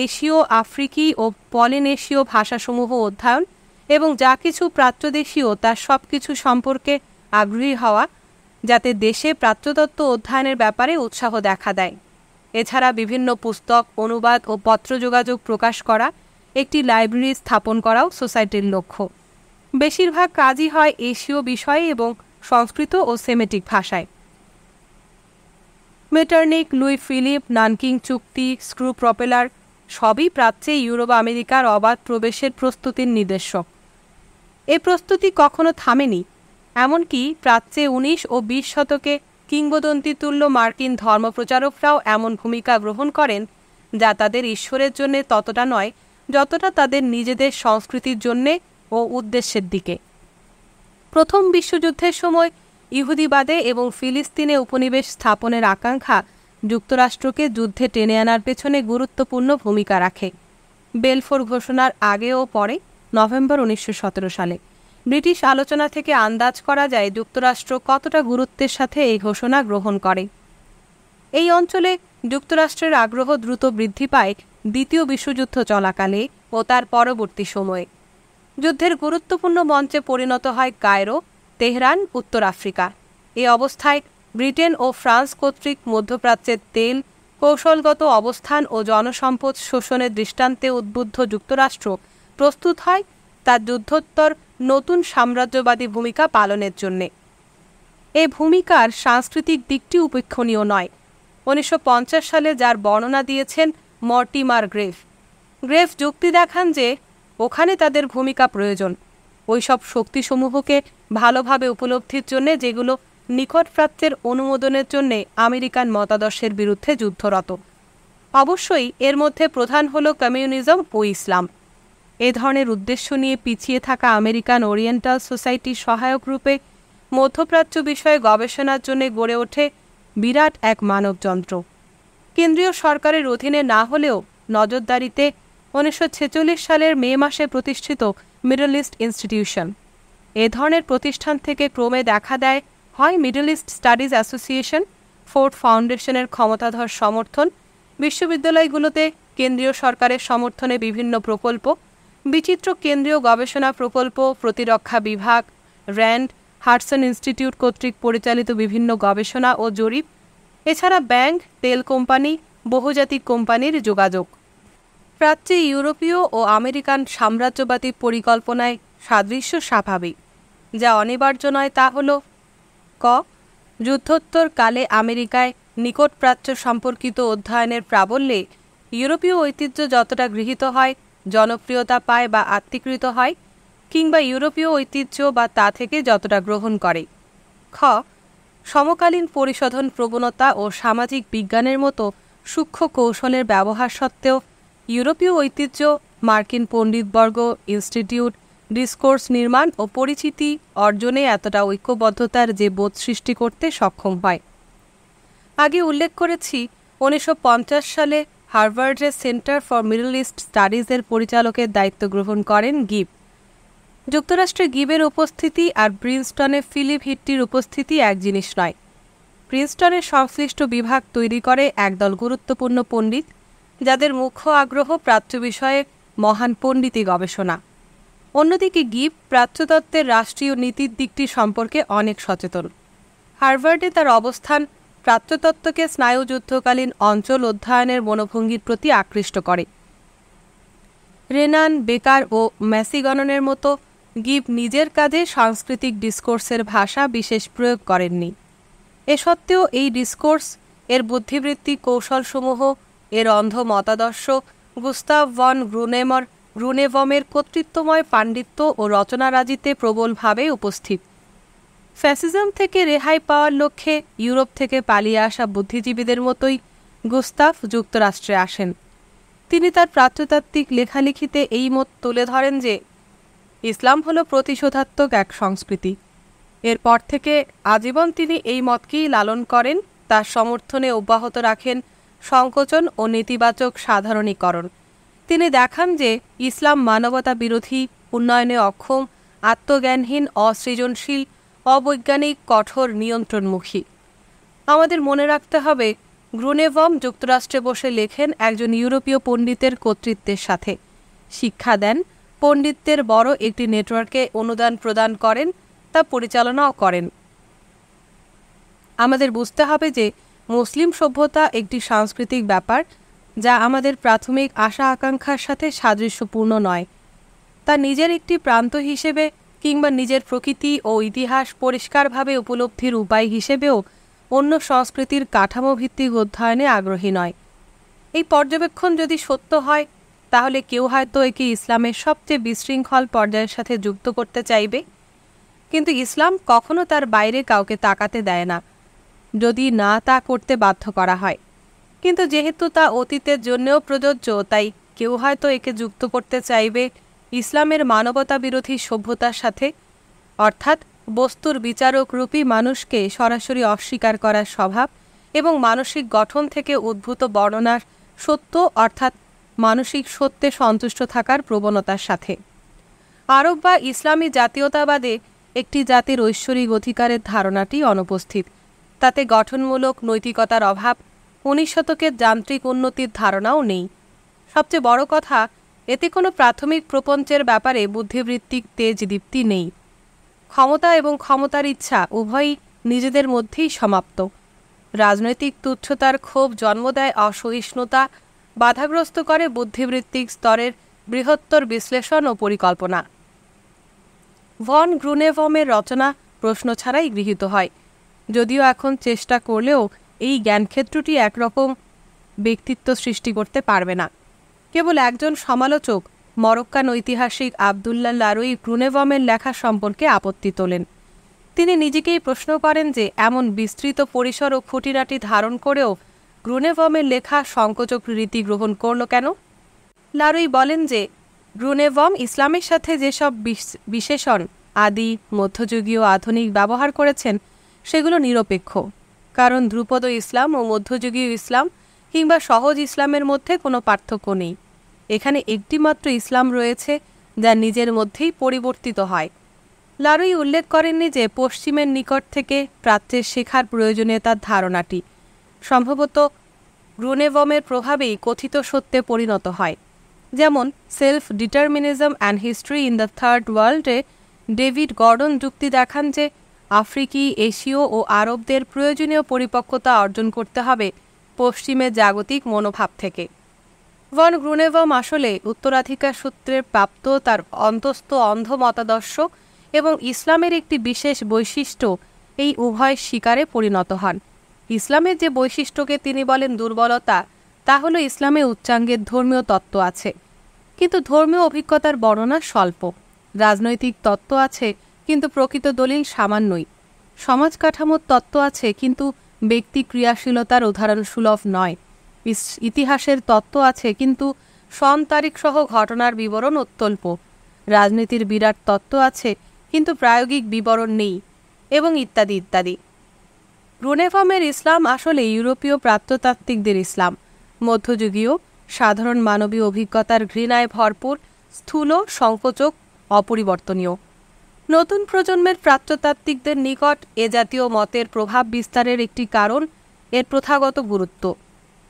এশীয় আফ্রিকি ও পলিনেশীয় ভাষাসমূহ অধ্যয়ন এবং যা কিছু প্রাচ্যদেশীয় তার সব কিছু সম্পর্কে আগ্রহী হওয়া যাতে দেশে প্রাচ্যতত্ত্ব অধ্যয়নের ব্যাপারে উৎসাহ দেখা দেয় এছাড়া বিভিন্ন পুস্তক অনুবাদ ও পত্র যোগাযোগ প্রকাশ করা একটি লাইব্রেরি স্থাপন করাও সোসাইটির লক্ষ্য বেশিরভাগ কাজই হয় এশীয় বিষয়ে এবং সংস্কৃত ও সেমেটিক ভাষায় মেটার্নিক লুই ফিলিপ নানকিং চুক্তি স্ক্রু প্রপেলার সবই প্রাচ্যে ইউরোপ আমেরিকার অবাধ প্রবেশের প্রস্তুতির নির্দেশক এ প্রস্তুতি কখনো থামেনি এমনকি প্রাচ্যে উনিশ ও বিশ শতকে কিংবদন্তিতুল্য মার্কিন ধর্মপ্রচারকরাও এমন ভূমিকা গ্রহণ করেন যা তাদের ঈশ্বরের জন্য ততটা নয় যতটা তাদের নিজেদের সংস্কৃতির জন্যে ও উদ্দেশ্যের দিকে প্রথম বিশ্বযুদ্ধের সময় ইহুদিবাদে এবং ফিলিস্তিনে উপনিবেশ স্থাপনের আকাঙ্ক্ষা যুক্তরাষ্ট্রকে যুদ্ধে টেনে আনার পেছনে গুরুত্বপূর্ণ ভূমিকা রাখে বেলফোর ঘোষণার আগে ও পরে নভেম্বর উনিশশো সালে ব্রিটিশ আলোচনা থেকে আন্দাজ করা যায় যুক্তরাষ্ট্র কতটা গুরুত্বের সাথে এই ঘোষণা গ্রহণ করে এই অঞ্চলে যুক্তরাষ্ট্রের আগ্রহ দ্রুত বৃদ্ধি পায় দ্বিতীয় বিশ্বযুদ্ধ চলাকালে ও তার পরবর্তী সময়ে যুদ্ধের গুরুত্বপূর্ণ মঞ্চে পরিণত হয় কায়রো তেহরান উত্তর আফ্রিকা এ অবস্থায় ব্রিটেন ও ফ্রান্স কর্তৃক মধ্যপ্রাচ্যের তেল কৌশলগত অবস্থান ও জনসম্পদ শোষণের দৃষ্টান্তে উদ্বুদ্ধ যুক্তরাষ্ট্র প্রস্তুত হয় তার যুদ্ধোত্তর নতুন সাম্রাজ্যবাদী ভূমিকা পালনের জন্যে এ ভূমিকার সাংস্কৃতিক দিকটি উপেক্ষণীয় নয় উনিশশো সালে যার বর্ণনা দিয়েছেন মর্টিমার গ্রেভ গ্রেভ যুক্তি দেখান যে ওখানে তাদের ভূমিকা প্রয়োজন ওইসব শক্তিসমূহকে ভালোভাবে উপলব্ধির জন্য যেগুলো নিকটপ্রাপ্তের অনুমোদনের জন্য আমেরিকান মতাদর্শের বিরুদ্ধে যুদ্ধরত অবশ্যই এর মধ্যে প্রধান হল কমিউনিজম ও ইসলাম এ ধরনের উদ্দেশ্য নিয়ে পিছিয়ে থাকা আমেরিকান ওরিয়েন্টাল সোসাইটি সহায়ক রূপে মধ্যপ্রাচ্য বিষয়ে গবেষণার জন্য গড়ে ওঠে বিরাট এক মানবযন্ত্র কেন্দ্রীয় সরকারের অধীনে না হলেও নজরদারিতে উনিশশো সালের মে মাসে প্রতিষ্ঠিত মিডল ইস্ট ইনস্টিটিউশন এ ধরনের প্রতিষ্ঠান থেকে ক্রমে দেখা দেয় হয় Middle East Studies Association Ford ফাউন্ডেশনের ক্ষমতাধর সমর্থন বিশ্ববিদ্যালয়গুলোতে কেন্দ্রীয় সরকারের সমর্থনে বিভিন্ন প্রকল্প বিচিত্র কেন্দ্রীয় গবেষণা প্রকল্প প্রতিরক্ষা বিভাগ র্যান্ড হার্টসন ইনস্টিটিউট কর্তৃক পরিচালিত বিভিন্ন গবেষণা ও জরিপ এছাড়া ব্যাংক তেল কোম্পানি বহুজাতিক কোম্পানির যোগাযোগ প্রাচ্যে ইউরোপীয় ও আমেরিকান সাম্রাজ্যবাদী পরিকল্পনায় সাদৃশ্য স্বাভাবিক যা অনিবার্য নয় তা হল ক যুদ্ধোত্তরকালে আমেরিকায় নিকট প্রাচ্য সম্পর্কিত অধ্যয়নের প্রাবল্যে ইউরোপীয় ঐতিহ্য যতটা গৃহীত হয় জনপ্রিয়তা পায় বা আত্মীকৃত হয় কিংবা ইউরোপীয় ঐতিহ্য বা তা থেকে যতটা গ্রহণ করে খ সমকালীন পরিশোধন প্রবণতা ও সামাজিক বিজ্ঞানের মতো সূক্ষ্ম কৌশলের ব্যবহার সত্ত্বেও ইউরোপীয় ঐতিহ্য মার্কিন পণ্ডিতবর্গ ইনস্টিটিউট ডিসকোর্স নির্মাণ ও পরিচিতি অর্জনে এতটা ঐক্যবদ্ধতার যে বোধ সৃষ্টি করতে সক্ষম হয় আগে উল্লেখ করেছি উনিশশো সালে হার্ভার্ডের সেন্টার ফর মিডল ইস্ট স্টাডিজের পরিচালকের দায়িত্ব গ্রহণ করেন গিব যুক্তরাষ্ট্রে গিবের উপস্থিতি আর প্রিন্সটনে ফিলিপ হিটটির উপস্থিতি এক জিনিস নয় প্রিন্সটনের সংশ্লিষ্ট বিভাগ তৈরি করে একদল গুরুত্বপূর্ণ পণ্ডিত যাদের মুখ্য আগ্রহ প্রাচ্য বিষয়ে মহান পণ্ডিতী গবেষণা অন্যদিকে গিব প্রাচ্যতত্ত্বের রাষ্ট্রীয় নীতির দিকটি সম্পর্কে অনেক সচেতন হার্ভার্ডে তার অবস্থান প্রাচ্যতত্ত্বকে স্নায়ুযুদ্ধকালীন অঞ্চল অধ্যয়নের মনোভঙ্গির প্রতি আকৃষ্ট করে রেনান বেকার ও ম্যাসিগণনের মতো গিব নিজের কাজে সাংস্কৃতিক ডিসকোর্সের ভাষা বিশেষ প্রয়োগ করেননি এ সত্ত্বেও এই ডিসকোর্স এর বুদ্ধিবৃত্তিক কৌশলসমূহ এর অন্ধ মতাদর্শ গুস্তাভ ওয়ান গ্রুনেমর রুনেভমের কর্তৃত্বময় পাণ্ডিত্য ও রচনারাজিতে প্রবলভাবে উপস্থিত ফ্যাসিজম থেকে রেহাই পাওয়ার লক্ষ্যে ইউরোপ থেকে পালিয়ে আসা বুদ্ধিজীবীদের মতোই গুস্তাফ যুক্তরাষ্ট্রে আসেন তিনি তার প্রাচ্যতাত্ত্বিক লেখালেখিতে এই মত তুলে ধরেন যে ইসলাম হলো প্রতিশোধাত্মক এক সংস্কৃতি এরপর থেকে আজীবন তিনি এই মতকেই লালন করেন তার সমর্থনে অব্যাহত রাখেন সংকোচন ও নেতিবাচক সাধারণীকরণ তিনি দেখান যে ইসলাম মানবতা বিরোধী উন্নয়নে অক্ষম আত্মজ্ঞানহীন অসৃজনশীল অবৈজ্ঞানিক কঠোর নিয়ন্ত্রণমুখী আমাদের মনে রাখতে হবে গ্রুনেভম যুক্তরাষ্ট্রে বসে লেখেন একজন ইউরোপীয় পণ্ডিতের কর্তৃত্বের সাথে শিক্ষা দেন পণ্ডিতদের বড় একটি নেটওয়ার্কে অনুদান প্রদান করেন তা পরিচালনাও করেন আমাদের বুঝতে হবে যে মুসলিম সভ্যতা একটি সাংস্কৃতিক ব্যাপার যা আমাদের প্রাথমিক আশা আকাঙ্ক্ষার সাথে সাদৃশ্যপূর্ণ নয় তা নিজের একটি প্রান্ত হিসেবে কিংবা নিজের প্রকৃতি ও ইতিহাস পরিষ্কারভাবে উপলব্ধির উপায় হিসেবেও অন্য সংস্কৃতির কাঠামো ভিত্তিক অধ্যয়নে আগ্রহী নয় এই পর্যবেক্ষণ যদি সত্য হয় তাহলে কেউ হয়তো একে ইসলামের সবচেয়ে বিশৃঙ্খল পর্যায়ের সাথে যুক্ত করতে চাইবে কিন্তু ইসলাম কখনো তার বাইরে কাউকে তাকাতে দেয় না যদি না তা করতে বাধ্য করা হয় কিন্তু যেহেতু তা অতীতের জন্যেও প্রযোজ্য তাই কেউ হয়তো একে যুক্ত করতে চাইবে ইসলামের মানবতা বিরোধী সভ্যতার সাথে অর্থাৎ বস্তুর বিচারক রূপী মানুষকে সরাসরি অস্বীকার করার স্বভাব এবং মানসিক গঠন থেকে উদ্ভূত বর্ণনার সত্য অর্থাৎ মানসিক সত্যে সন্তুষ্ট থাকার প্রবণতার সাথে আরব বা ইসলামী জাতীয়তাবাদে একটি জাতির ঐশ্বরিক অধিকারের ধারণাটি অনুপস্থিত তাতে গঠনমূলক নৈতিকতার অভাব উনিশ শতকের যান্ত্রিক উন্নতির ধারণাও নেই সবচেয়ে বড় কথা এতে কোনো প্রাথমিক প্রপঞ্চের ব্যাপারে বুদ্ধিবৃত্তিক তেজ দীপ্তি নেই ক্ষমতা এবং ক্ষমতার ইচ্ছা উভয়ই নিজেদের মধ্যেই সমাপ্ত রাজনৈতিক তুচ্ছতার ক্ষোভ জন্ম দেয় অসহিষ্ণুতা বাধাগ্রস্ত করে বুদ্ধিবৃত্তিক স্তরের বৃহত্তর বিশ্লেষণ ও পরিকল্পনা ভন গ্রুনেভমের রচনা প্রশ্ন ছাড়াই গৃহীত হয় যদিও এখন চেষ্টা করলেও এই জ্ঞানক্ষেত্রটি একরকম ব্যক্তিত্ব সৃষ্টি করতে পারবে না কেবল একজন সমালোচক মরক্কান ঐতিহাসিক আবদুল্লা লারুই ক্রুনেভমের লেখা সম্পর্কে আপত্তি তোলেন তিনি নিজেকেই প্রশ্ন করেন যে এমন বিস্তৃত পরিসর ও খুঁটিনাটি ধারণ করেও গ্রুনেভমের লেখা সংকোচক রীতি গ্রহণ করল কেন লারুই বলেন যে গ্রুনেভম ইসলামের সাথে যেসব বিশেষণ আদি মধ্যযুগীয় আধুনিক ব্যবহার করেছেন সেগুলো নিরপেক্ষ কারণ ধ্রুপদ ইসলাম ও মধ্যযুগীয় ইসলাম কিংবা সহজ ইসলামের মধ্যে কোনো পার্থক্য নেই এখানে একটিমাত্র ইসলাম রয়েছে যা নিজের মধ্যেই পরিবর্তিত হয় লারুই উল্লেখ করেননি যে পশ্চিমের নিকট থেকে প্রাচ্যের শেখার প্রয়োজনীয়তার ধারণাটি সম্ভবত গ্রুনেভমের প্রভাবেই কথিত সত্যে পরিণত হয় যেমন self determinism and history in the third ওয়ার্ল্ডে ডেভিড গর্ডন যুক্তি দেখান যে আফ্রিকি এশীয় ও আরবদের প্রয়োজনীয় পরিপক্কতা অর্জন করতে হবে পশ্চিমে জাগতিক মনোভাব থেকে ভন গ্রুনেভম আসলে উত্তরাধিকার সূত্রে প্রাপ্ত তার অন্তস্থ অন্ধ মতাদর্শ এবং ইসলামের একটি বিশেষ বৈশিষ্ট্য এই উভয় শিকারে পরিণত হন ইসলামের যে বৈশিষ্ট্যকে তিনি বলেন দুর্বলতা তা হলো ইসলামে উচ্চাঙ্গের ধর্মীয় তত্ত্ব আছে কিন্তু ধর্মীয় অভিজ্ঞতার বর্ণনা স্বল্প রাজনৈতিক তত্ত্ব আছে কিন্তু প্রকৃত দলিল সামান্যই সমাজ কাঠামোর তত্ত্ব আছে কিন্তু ব্যক্তি ক্রিয়াশীলতার উদাহরণ সুলভ নয় ইতিহাসের তত্ত্ব আছে কিন্তু সন তারিখ সহ ঘটনার বিবরণ অত্যল্প রাজনীতির বিরাট তত্ত্ব আছে কিন্তু প্রায়োগিক বিবরণ নেই এবং ইত্যাদি ইত্যাদি রুনেফমের ইসলাম আসলে ইউরোপীয় প্রাপ্ততাত্ত্বিকদের ইসলাম মধ্যযুগীয় সাধারণ মানবীয় অভিজ্ঞতার ঘৃণায় ভরপুর স্থূল সংকোচক অপরিবর্তনীয় নতুন প্রজন্মের প্রাচ্যতাত্ত্বিকদের নিকট এ জাতীয় মতের প্রভাব বিস্তারের একটি কারণ এর প্রথাগত গুরুত্ব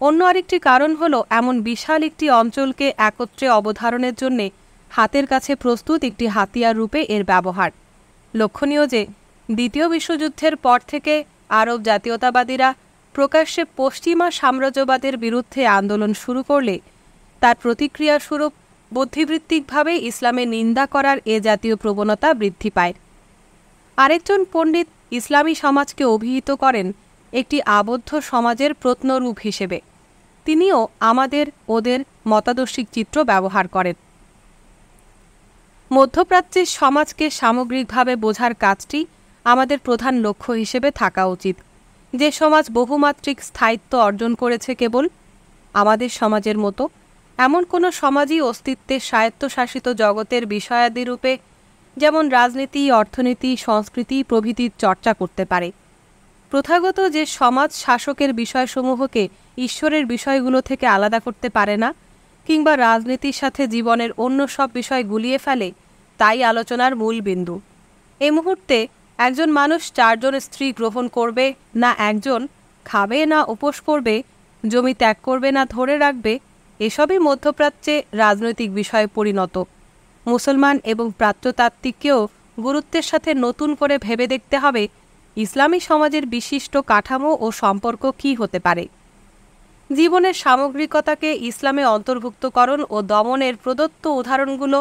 অন্য আরেকটি কারণ হল এমন বিশাল একটি অঞ্চলকে একত্রে অবধারণের জন্যে হাতের কাছে প্রস্তুত একটি হাতিয়ার রূপে এর ব্যবহার লক্ষণীয় যে দ্বিতীয় বিশ্বযুদ্ধের পর থেকে আরব জাতীয়তাবাদীরা প্রকাশ্যে পশ্চিমা সাম্রাজ্যবাদের বিরুদ্ধে আন্দোলন শুরু করলে তার প্রতিক্রিয়াস্বরূপ বুদ্ধিবৃত্তিকভাবে ইসলামে নিন্দা করার এ জাতীয় প্রবণতা বৃদ্ধি পায় আরেকজন পণ্ডিত ইসলামী সমাজকে অভিহিত করেন একটি আবদ্ধ সমাজের প্রত্নরূপ হিসেবে তিনিও আমাদের ওদের মতাদর্শিক চিত্র ব্যবহার করেন মধ্যপ্রাচ্যের সমাজকে সামগ্রিকভাবে বোঝার কাজটি আমাদের প্রধান লক্ষ্য হিসেবে থাকা উচিত যে সমাজ বহুমাত্রিক স্থায়িত্ব অর্জন করেছে কেবল আমাদের সমাজের মতো এমন কোনো সমাজই অস্তিত্বে স্বায়ত্তশাসিত জগতের রূপে যেমন রাজনীতি অর্থনীতি সংস্কৃতি প্রভৃতির চর্চা করতে পারে প্রথাগত যে সমাজ শাসকের বিষয়সমূহকে ঈশ্বরের বিষয়গুলো থেকে আলাদা করতে পারে না কিংবা রাজনীতির সাথে জীবনের অন্য সব বিষয় গুলিয়ে ফেলে তাই আলোচনার মূল বিন্দু এ মুহূর্তে একজন মানুষ চারজন স্ত্রী গ্রহণ করবে না একজন খাবে না উপোস করবে জমি ত্যাগ করবে না ধরে রাখবে এসবই মধ্যপ্রাচ্যে রাজনৈতিক বিষয়ে পরিণত মুসলমান এবং প্রাচ্যতাত্ত্বিককেও গুরুত্বের সাথে নতুন করে ভেবে দেখতে হবে ইসলামী সমাজের বিশিষ্ট কাঠামো ও সম্পর্ক কি হতে পারে জীবনের সামগ্রিকতাকে ইসলামে অন্তর্ভুক্তকরণ ও দমনের প্রদত্ত উদাহরণগুলো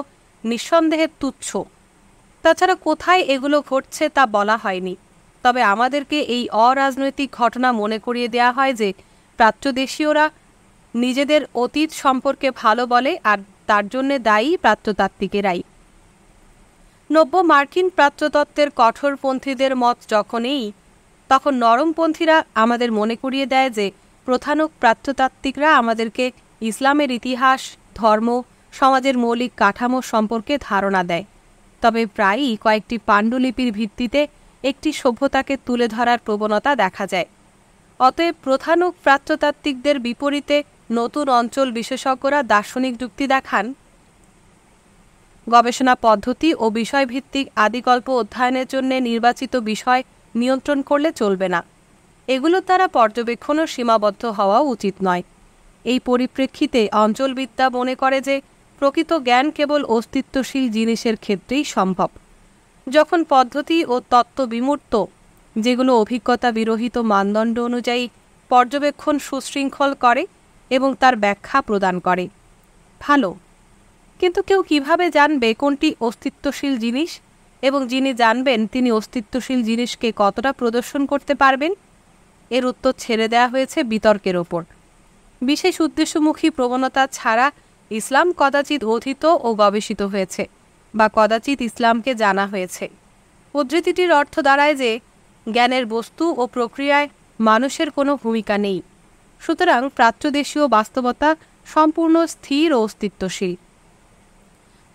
নিঃসন্দেহে তুচ্ছ তাছাড়া কোথায় এগুলো ঘটছে তা বলা হয়নি তবে আমাদেরকে এই অরাজনৈতিক ঘটনা মনে করিয়ে দেয়া হয় যে প্রাচ্যদেশীয়রা নিজেদের অতীত সম্পর্কে ভালো বলে আর তার জন্য দায়ী প্রাত্যতাত্ত্বিকেরাই নব্য মার্কিন প্রাচ্যতত্ত্বের কঠোরপন্থীদের মত যখনই তখন নরমপন্থীরা আমাদের মনে করিয়ে দেয় যে প্রধানক প্রাচ্যতাত্ত্বিকরা আমাদেরকে ইসলামের ইতিহাস ধর্ম সমাজের মৌলিক কাঠামো সম্পর্কে ধারণা দেয় তবে প্রায়ই কয়েকটি পাণ্ডুলিপির ভিত্তিতে একটি সভ্যতাকে তুলে ধরার প্রবণতা দেখা যায় অতএব প্রধানক প্রাচ্যতাত্ত্বিকদের বিপরীতে নতুন অঞ্চল বিশেষজ্ঞরা দার্শনিক যুক্তি দেখান গবেষণা পদ্ধতি ও বিষয়ভিত্তিক আদিকল্প অধ্যয়নের জন্য নির্বাচিত বিষয় নিয়ন্ত্রণ করলে চলবে না এগুলোর দ্বারা পর্যবেক্ষণও সীমাবদ্ধ হওয়া উচিত নয় এই পরিপ্রেক্ষিতে অঞ্চলবিদ্যা মনে করে যে প্রকৃত জ্ঞান কেবল অস্তিত্বশীল জিনিসের ক্ষেত্রেই সম্ভব যখন পদ্ধতি ও তত্ত্ব বিমূর্ত যেগুলো অভিজ্ঞতা বিরহিত মানদণ্ড অনুযায়ী পর্যবেক্ষণ সুশৃঙ্খল করে এবং তার ব্যাখ্যা প্রদান করে ভালো কিন্তু কেউ কিভাবে জানবে কোনটি অস্তিত্বশীল জিনিস এবং যিনি জানবেন তিনি অস্তিত্বশীল জিনিসকে কতটা প্রদর্শন করতে পারবেন এর উত্তর ছেড়ে দেওয়া হয়েছে বিতর্কের ওপর বিশেষ উদ্দেশ্যমুখী প্রবণতা ছাড়া ইসলাম কদাচিৎ অধিত ও গবেষিত হয়েছে বা কদাচিৎ ইসলামকে জানা হয়েছে উদ্ধৃতিটির অর্থ দাঁড়ায় যে জ্ঞানের বস্তু ও প্রক্রিয়ায় মানুষের কোনো ভূমিকা নেই সুতরাং প্রাচ্যদেশীয় বাস্তবতা সম্পূর্ণ স্থির ও অস্তিত্বশীল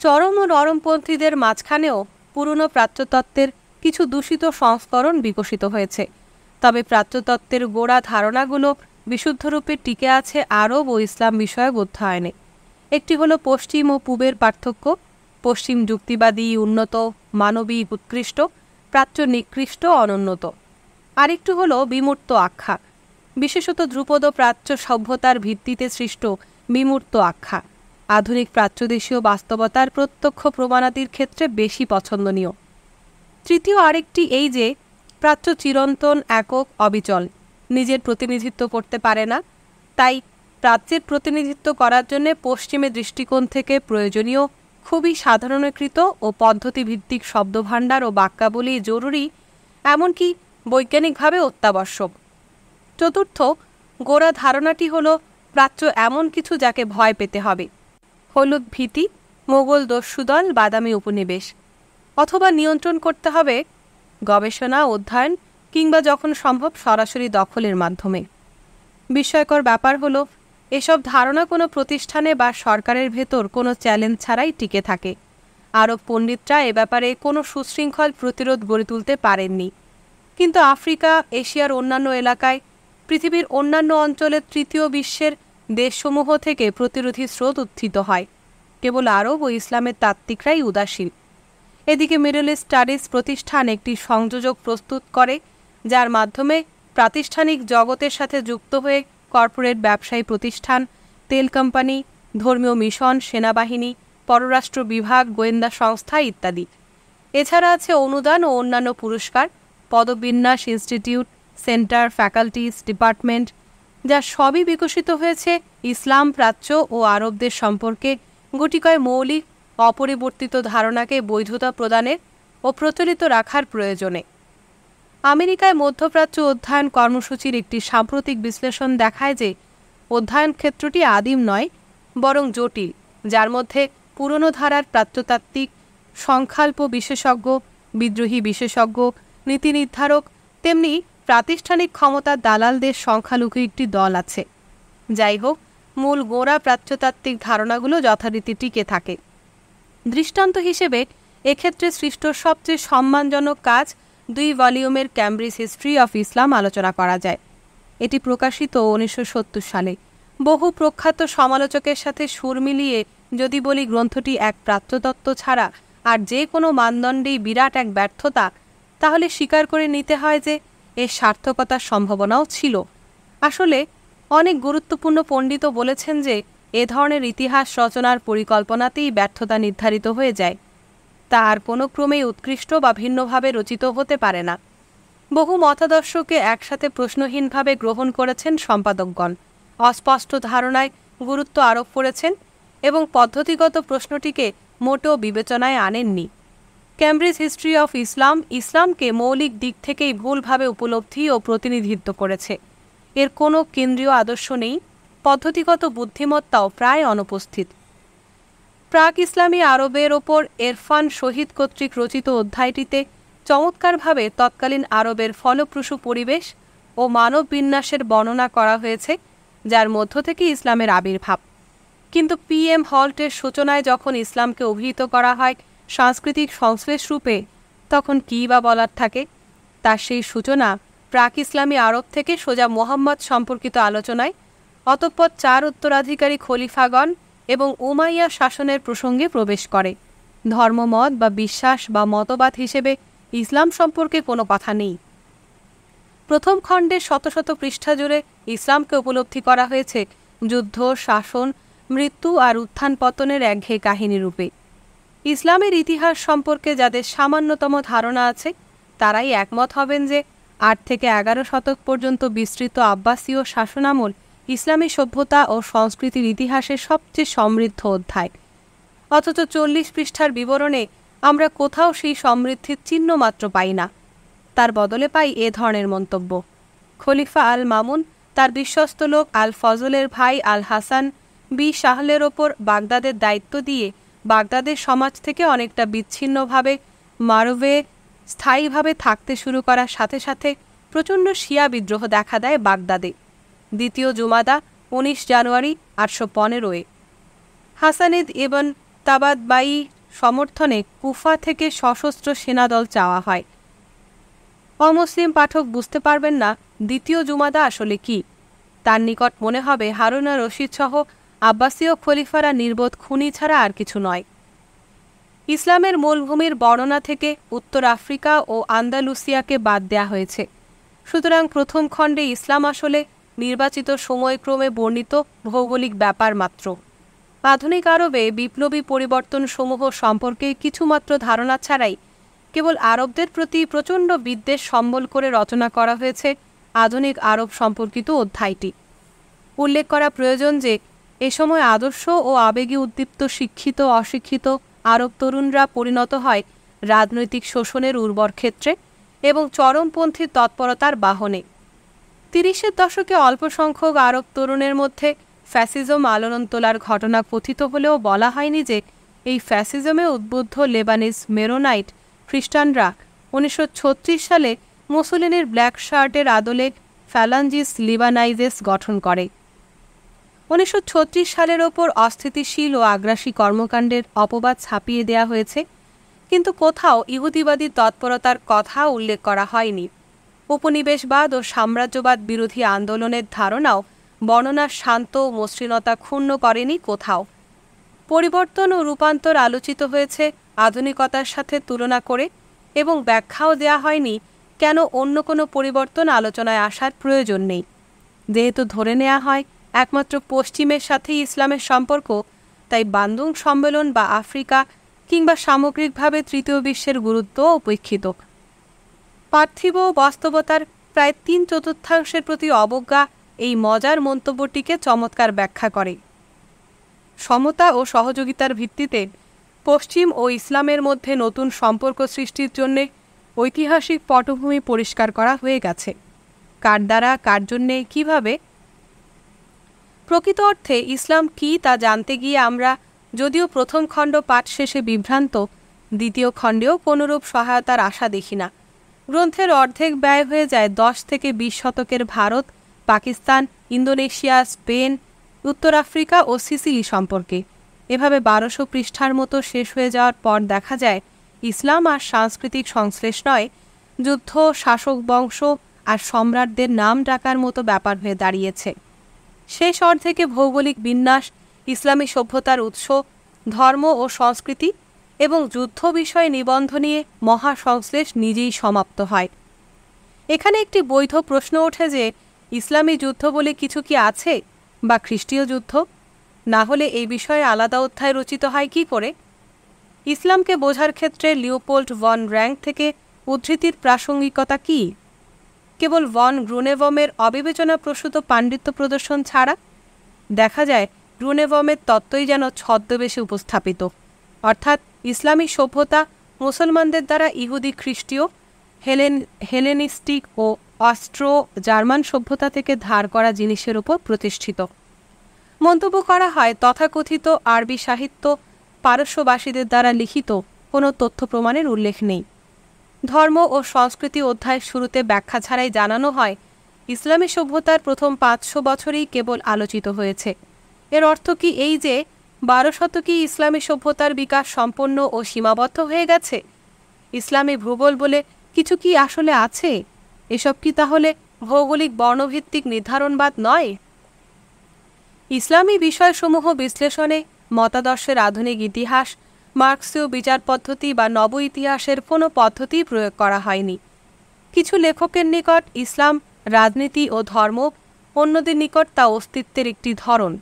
চরম ও নরমপন্থীদের মাঝখানেও পুরনো প্রাচ্যতত্ত্বের কিছু দূষিত সংস্করণ বিকশিত হয়েছে তবে প্রাচ্যতত্ত্বের গোড়া ধারণাগুলো বিশুদ্ধরূপে টিকে আছে আরব ও ইসলাম বিষয়ক অধ্যয়নে একটি হলো পশ্চিম ও পূবের পার্থক্য পশ্চিম যুক্তিবাদী উন্নত মানবিক উৎকৃষ্ট প্রাচ্য নিকৃষ্ট অনুন্নত আরেকটু হলো বিমূর্ত আখ্যা বিশেষত ধ্রুপদ প্রাচ্য সভ্যতার ভিত্তিতে সৃষ্ট বিমূর্ত আখ্যা আধুনিক প্রাচ্যদেশীয় বাস্তবতার প্রত্যক্ষ প্রমাণাদির ক্ষেত্রে বেশি পছন্দনীয় তৃতীয় আরেকটি এই যে প্রাচ্য চিরন্তন একক অবিচল নিজের প্রতিনিধিত্ব করতে পারে না তাই প্রাচ্যের প্রতিনিধিত্ব করার জন্য পশ্চিমে দৃষ্টিকোণ থেকে প্রয়োজনীয় খুবই সাধারণীকৃত ও পদ্ধতিভিত্তিক শব্দভাণ্ডার ও বাক্যাবলী জরুরি এমনকি বৈজ্ঞানিকভাবে অত্যাবশ্যক চতুর্থ গোড়া ধারণাটি হল প্রাচ্য এমন কিছু যাকে ভয় পেতে হবে হলুদ ভীতি মোগল দস্যুদল বাদামি উপনিবেশ অথবা নিয়ন্ত্রণ করতে হবে গবেষণা অধ্যয়ন কিংবা যখন সম্ভব সরাসরি দখলের মাধ্যমে বিস্ময়কর ব্যাপার হল এসব ধারণা কোনো প্রতিষ্ঠানে বা সরকারের ভেতর কোনো চ্যালেঞ্জ ছাড়াই টিকে থাকে আরব পণ্ডিতরা এ ব্যাপারে কোনো সুশৃঙ্খল প্রতিরোধ গড়ে তুলতে পারেননি কিন্তু আফ্রিকা এশিয়ার অন্যান্য এলাকায় পৃথিবীর অন্যান্য অঞ্চলে তৃতীয় বিশ্বের দেশসমূহ থেকে প্রতিরোধী স্রোত উত্থিত হয় কেবল আরব ও ইসলামের তাত্ত্বিকরাই উদাসীন এদিকে মিডল স্টাডিজ প্রতিষ্ঠান একটি সংযোজক প্রস্তুত করে যার মাধ্যমে প্রাতিষ্ঠানিক জগতের সাথে যুক্ত হয়ে কর্পোরেট ব্যবসায়ী প্রতিষ্ঠান তেল কোম্পানি ধর্মীয় মিশন সেনাবাহিনী পররাষ্ট্র বিভাগ গোয়েন্দা সংস্থা ইত্যাদি এছাড়া আছে অনুদান ও অন্যান্য পুরস্কার পদবিন্যাস ইনস্টিটিউট সেন্টার ফ্যাকাল্টিস ডিপার্টমেন্ট যা সবই বিকশিত হয়েছে ইসলাম প্রাচ্য ও আরবদের সম্পর্কে গুটিকয় মৌলিক অপরিবর্তিত ধারণাকে বৈধতা প্রদানের ও প্রচলিত রাখার প্রয়োজনে আমেরিকায় মধ্যপ্রাচ্য অধ্যয়ন কর্মসূচির একটি সাম্প্রতিক বিশ্লেষণ দেখায় যে অধ্যয়ন ক্ষেত্রটি আদিম নয় বরং জটিল যার মধ্যে পুরনো ধারার প্রাত্যতাত্ত্বিক সংখ্যাল্প বিশেষজ্ঞ বিদ্রোহী বিশেষজ্ঞ নীতি নির্ধারক তেমনি প্রাতিষ্ঠানিক ক্ষমতা দালালদের সংখ্যালঘু একটি দল আছে যাই হোক মূল গোড়া প্রাচ্যতাত্ত্বিক ধারণাগুলো যথারীতি টিকে থাকে দৃষ্টান্ত হিসেবে এক্ষেত্রে সৃষ্ট সবচেয়ে সম্মানজনক কাজ দুই ভলিউমের ক্যামব্রিজ হিস্ট্রি অফ ইসলাম আলোচনা করা যায় এটি প্রকাশিত উনিশশো সালে বহু প্রখ্যাত সমালোচকের সাথে সুর মিলিয়ে যদি বলি গ্রন্থটি এক প্রাচ্যতত্ত্ব ছাড়া আর যে কোনো মানদণ্ডেই বিরাট এক ব্যর্থতা তাহলে স্বীকার করে নিতে হয় যে এর সার্থকতার সম্ভাবনাও ছিল আসলে অনেক গুরুত্বপূর্ণ পণ্ডিত বলেছেন যে এ ধরনের ইতিহাস রচনার পরিকল্পনাতেই ব্যর্থতা নির্ধারিত হয়ে যায় তা আর কোনো ক্রমেই উৎকৃষ্ট বা ভিন্নভাবে রচিত হতে পারে না বহু মতাদর্শকে একসাথে প্রশ্নহীনভাবে গ্রহণ করেছেন সম্পাদকগণ অস্পষ্ট ধারণায় গুরুত্ব আরোপ করেছেন এবং পদ্ধতিগত প্রশ্নটিকে মোটেও বিবেচনায় আনেননি ক্যামব্রিজ হিস্ট্রি অফ ইসলাম ইসলামকে মৌলিক দিক থেকেই ভুলভাবে উপলব্ধি ও প্রতিনিধিত্ব করেছে এর কোনো কেন্দ্রীয় আদর্শ নেই পদ্ধতিগত বুদ্ধিমত্তাও প্রায় অনুপস্থিত প্রাক ইসলামী আরবের ওপর এরফান শহীদ কর্তৃক রচিত অধ্যায়টিতে চমৎকারভাবে তৎকালীন আরবের ফলপ্রসূ পরিবেশ ও মানব বিন্যাসের বর্ণনা করা হয়েছে যার মধ্য থেকে ইসলামের আবির্ভাব কিন্তু পি এম হল্টের সূচনায় যখন ইসলামকে অভিহিত করা হয় সাংস্কৃতিক সংশ্লেষ রূপে তখন কী বা বলার থাকে তার সেই সূচনা প্রাক ইসলামী আরব থেকে সোজা মোহাম্মদ সম্পর্কিত আলোচনায় অতঃপর চার উত্তরাধিকারী খলিফাগণ এবং উমাইয়া শাসনের প্রসঙ্গে প্রবেশ করে ধর্মমত বা বিশ্বাস বা মতবাদ হিসেবে ইসলাম সম্পর্কে কোনো কথা নেই প্রথম খণ্ডে শত শত পৃষ্ঠা জুড়ে ইসলামকে উপলব্ধি করা হয়েছে যুদ্ধ শাসন মৃত্যু আর উত্থান পতনের একঘেয়ে কাহিনী রূপে ইসলামের ইতিহাস সম্পর্কে যাদের সামান্যতম ধারণা আছে তারাই একমত হবেন যে আট থেকে এগারো শতক পর্যন্ত বিস্তৃত আব্বাসীয় শাসনামল ইসলামী সভ্যতা ও সংস্কৃতির ইতিহাসের সবচেয়ে সমৃদ্ধ অধ্যায় অথচ চল্লিশ পৃষ্ঠার বিবরণে আমরা কোথাও সেই সমৃদ্ধির চিহ্ন মাত্র পাই না তার বদলে পাই এ ধরনের মন্তব্য খলিফা আল মামুন তার বিশ্বস্ত লোক আল ফজলের ভাই আল হাসান বি শাহলের ওপর বাগদাদের দায়িত্ব দিয়ে বাগদাদের সমাজ থেকে অনেকটা বিচ্ছিন্নভাবে মারোভে স্থায়ীভাবে থাকতে শুরু করার সাথে সাথে প্রচণ্ড শিয়া বিদ্রোহ দেখা দেয় বাগদাদে দ্বিতীয় জুমাদা উনিশ জানুয়ারি আটশো পনেরোয় হাসানিদ এবং তাবাদবাই সমর্থনে কুফা থেকে সশস্ত্র সেনাদল চাওয়া হয় অমুসলিম পাঠক বুঝতে পারবেন না দ্বিতীয় জুমাদা আসলে কি তার নিকট মনে হবে হারুনা রশিদ সহ আব্বাসীয় খলিফারা নির্বোধ খুনি ছাড়া আর কিছু নয় ইসলামের মূলভূমির বর্ণনা থেকে উত্তর আফ্রিকা ও আন্দালুসিয়াকে বাদ দেয়া হয়েছে সুতরাং প্রথম খণ্ডে ইসলাম আসলে নির্বাচিত সময়ক্রমে বর্ণিত ভৌগোলিক ব্যাপার মাত্র আধুনিক আরবে বিপ্লবী পরিবর্তন সমূহ সম্পর্কে কিছুমাত্র ধারণা ছাড়াই কেবল আরবদের প্রতি প্রচণ্ড বিদ্বেষ সম্বল করে রচনা করা হয়েছে আধুনিক আরব সম্পর্কিত অধ্যায়টি উল্লেখ করা প্রয়োজন যে এ সময় আদর্শ ও আবেগে উদ্দীপ্ত শিক্ষিত অশিক্ষিত আরব তরুণরা পরিণত হয় রাজনৈতিক শোষণের উর্বর ক্ষেত্রে এবং চরমপন্থী তৎপরতার বাহনে তিরিশের দশকে অল্প সংখ্যক আরব তরুণের মধ্যে ফ্যাসিজম আলোড়ন তোলার ঘটনা কথিত হলেও বলা হয়নি যে এই ফ্যাসিজমে উদ্বুদ্ধ লেবানিজ মেরোনাইট খ্রিস্টানরা উনিশশো সালে মুসলিনের ব্ল্যাক শার্টের আদলে ফ্যালাঞ্জিস লিবানাইজেস গঠন করে উনিশশো সালের ওপর অস্থিতিশীল ও আগ্রাসী কর্মকাণ্ডের অপবাদ ছাপিয়ে দেয়া হয়েছে কিন্তু কোথাও ইহুদিবাদী তৎপরতার কথা উল্লেখ করা হয়নি উপনিবেশবাদ ও সাম্রাজ্যবাদ বিরোধী আন্দোলনের ধারণাও বর্ণনার শান্ত ও মসৃণতা ক্ষুণ্ণ করেনি কোথাও পরিবর্তন ও রূপান্তর আলোচিত হয়েছে আধুনিকতার সাথে তুলনা করে এবং ব্যাখ্যাও দেয়া হয়নি কেন অন্য কোনো পরিবর্তন আলোচনায় আসার প্রয়োজন নেই যেহেতু ধরে নেওয়া হয় একমাত্র পশ্চিমের সাথেই ইসলামের সম্পর্ক তাই বান্দুং সম্মেলন বা আফ্রিকা কিংবা সামগ্রিকভাবে তৃতীয় বিশ্বের গুরুত্ব উপেক্ষিত পার্থিব বাস্তবতার প্রায় তিন চতুর্থাংশের প্রতি অবজ্ঞা এই মজার মন্তব্যটিকে চমৎকার ব্যাখ্যা করে সমতা ও সহযোগিতার ভিত্তিতে পশ্চিম ও ইসলামের মধ্যে নতুন সম্পর্ক সৃষ্টির জন্য ঐতিহাসিক পটভূমি পরিষ্কার করা হয়ে গেছে কার দ্বারা কার জন্যে কীভাবে প্রকৃত অর্থে ইসলাম কি তা জানতে গিয়ে আমরা যদিও প্রথম খণ্ড পাঠ শেষে বিভ্রান্ত দ্বিতীয় খণ্ডেও কোনোরূপ সহায়তার আশা দেখি না গ্রন্থের অর্ধেক ব্যয় হয়ে যায় দশ থেকে বিশ শতকের ভারত পাকিস্তান ইন্দোনেশিয়া স্পেন উত্তর আফ্রিকা ও সিসিলি সম্পর্কে এভাবে বারোশো পৃষ্ঠার মতো শেষ হয়ে যাওয়ার পর দেখা যায় ইসলাম আর সাংস্কৃতিক সংশ্লেষ নয় যুদ্ধ শাসক বংশ আর সম্রাটদের নাম ডাকার মতো ব্যাপার হয়ে দাঁড়িয়েছে শেষ অর্ধেকে ভৌগোলিক বিন্যাস ইসলামী সভ্যতার উৎস ধর্ম ও সংস্কৃতি এবং যুদ্ধ বিষয়ে নিবন্ধ নিয়ে মহাসংশ্লেষ নিজেই সমাপ্ত হয় এখানে একটি বৈধ প্রশ্ন ওঠে যে ইসলামী যুদ্ধ বলে কিছু কি আছে বা খ্রিস্টীয় যুদ্ধ না হলে এই বিষয়ে আলাদা অধ্যায় রচিত হয় কি করে ইসলামকে বোঝার ক্ষেত্রে লিওপোল্ট ওয়ান র্যাঙ্ক থেকে উদ্ধৃতির প্রাসঙ্গিকতা কী কেবল ভন গ্রুনেভমের অবিবেচনাপ্রসূত পাণ্ডিত্য প্রদর্শন ছাড়া দেখা যায় গ্রুনেভমের তত্ত্বই যেন ছদ্মবেশে উপস্থাপিত অর্থাৎ ইসলামী সভ্যতা মুসলমানদের দ্বারা ইহুদি খ্রিস্টীয় হেলেন হেলেনিস্টিক ও অস্ট্রো জার্মান সভ্যতা থেকে ধার করা জিনিসের উপর প্রতিষ্ঠিত মন্তব্য করা হয় তথাকথিত আরবি সাহিত্য পারস্যবাসীদের দ্বারা লিখিত কোনো তথ্য প্রমাণের উল্লেখ নেই ধর্ম ও সংস্কৃতি অধ্যায় শুরুতে ব্যাখ্যা ছাড়াই জানানো হয় ইসলামী সভ্যতার প্রথম পাঁচশো বছরেই কেবল আলোচিত হয়েছে এর অর্থ কি এই যে বারো শতকে ইসলামী সভ্যতার বিকাশ সম্পন্ন ও সীমাবদ্ধ হয়ে গেছে ইসলামী ভূগোল বলে কিছু কি আসলে আছে এসব কি তাহলে ভৌগোলিক বর্ণভিত্তিক নির্ধারণবাদ নয় ইসলামী বিষয়সমূহ বিশ্লেষণে মতাদর্শের আধুনিক ইতিহাস মার্ক্সীয় বিচার পদ্ধতি বা নব ইতিহাসের কোনো পদ্ধতি প্রয়োগ করা হয়নি কিছু লেখকের নিকট ইসলাম রাজনীতি ও ধর্ম অন্যদের নিকট তা অস্তিত্বের একটি ধরন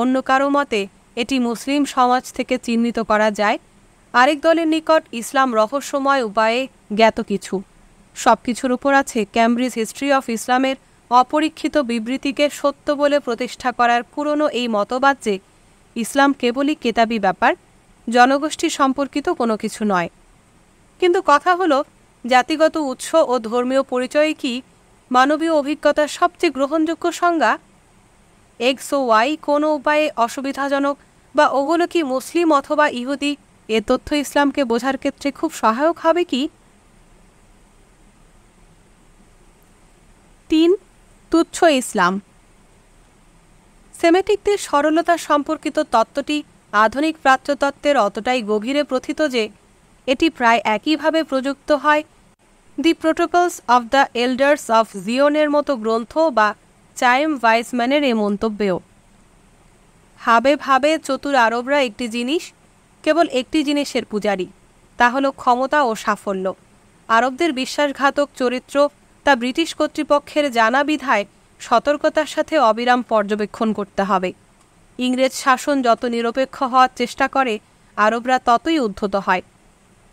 অন্য কারো মতে এটি মুসলিম সমাজ থেকে চিহ্নিত করা যায় আরেক দলের নিকট ইসলাম রহস্যময় উপায়ে জ্ঞাত কিছু সব কিছুর উপর আছে ক্যামব্রিজ হিস্ট্রি অফ ইসলামের অপরীক্ষিত বিবৃতিকে সত্য বলে প্রতিষ্ঠা করার পুরনো এই মতবাদ যে ইসলাম কেবলই কেতাবি ব্যাপার জনগোষ্ঠী সম্পর্কিত কোনো কিছু নয় কিন্তু কথা হলো জাতিগত উৎস ও ধর্মীয় পরিচয় কি মানবীয় অভিজ্ঞতার সবচেয়ে গ্রহণযোগ্য সংজ্ঞা এক্স ও ওয়াই কোনো উপায়ে অসুবিধাজনক বা ওগুলো কি মুসলিম অথবা ইহুদি এ তথ্য ইসলামকে বোঝার ক্ষেত্রে খুব সহায়ক হবে কি তিন তুচ্ছ ইসলাম সেমেটিকদের সরলতা সম্পর্কিত তত্ত্বটি আধুনিক প্রাচ্যতত্ত্বের অতটাই গভীরে প্রথিত যে এটি প্রায় একইভাবে প্রযুক্ত হয় the Protocols of the Elders of জিওনের মতো গ্রন্থ বা চাইম ভাইসম্যানের এ মন্তব্যেও হাবে ভাবে চতুর আরবরা একটি জিনিস কেবল একটি জিনিসের পূজারী তা হল ক্ষমতা ও সাফল্য আরবদের বিশ্বাসঘাতক চরিত্র তা ব্রিটিশ কর্তৃপক্ষের জানা বিধায় সতর্কতার সাথে অবিরাম পর্যবেক্ষণ করতে হবে ইংরেজ শাসন যত নিরপেক্ষ হওয়ার চেষ্টা করে আরবরা ততই উদ্ধত হয়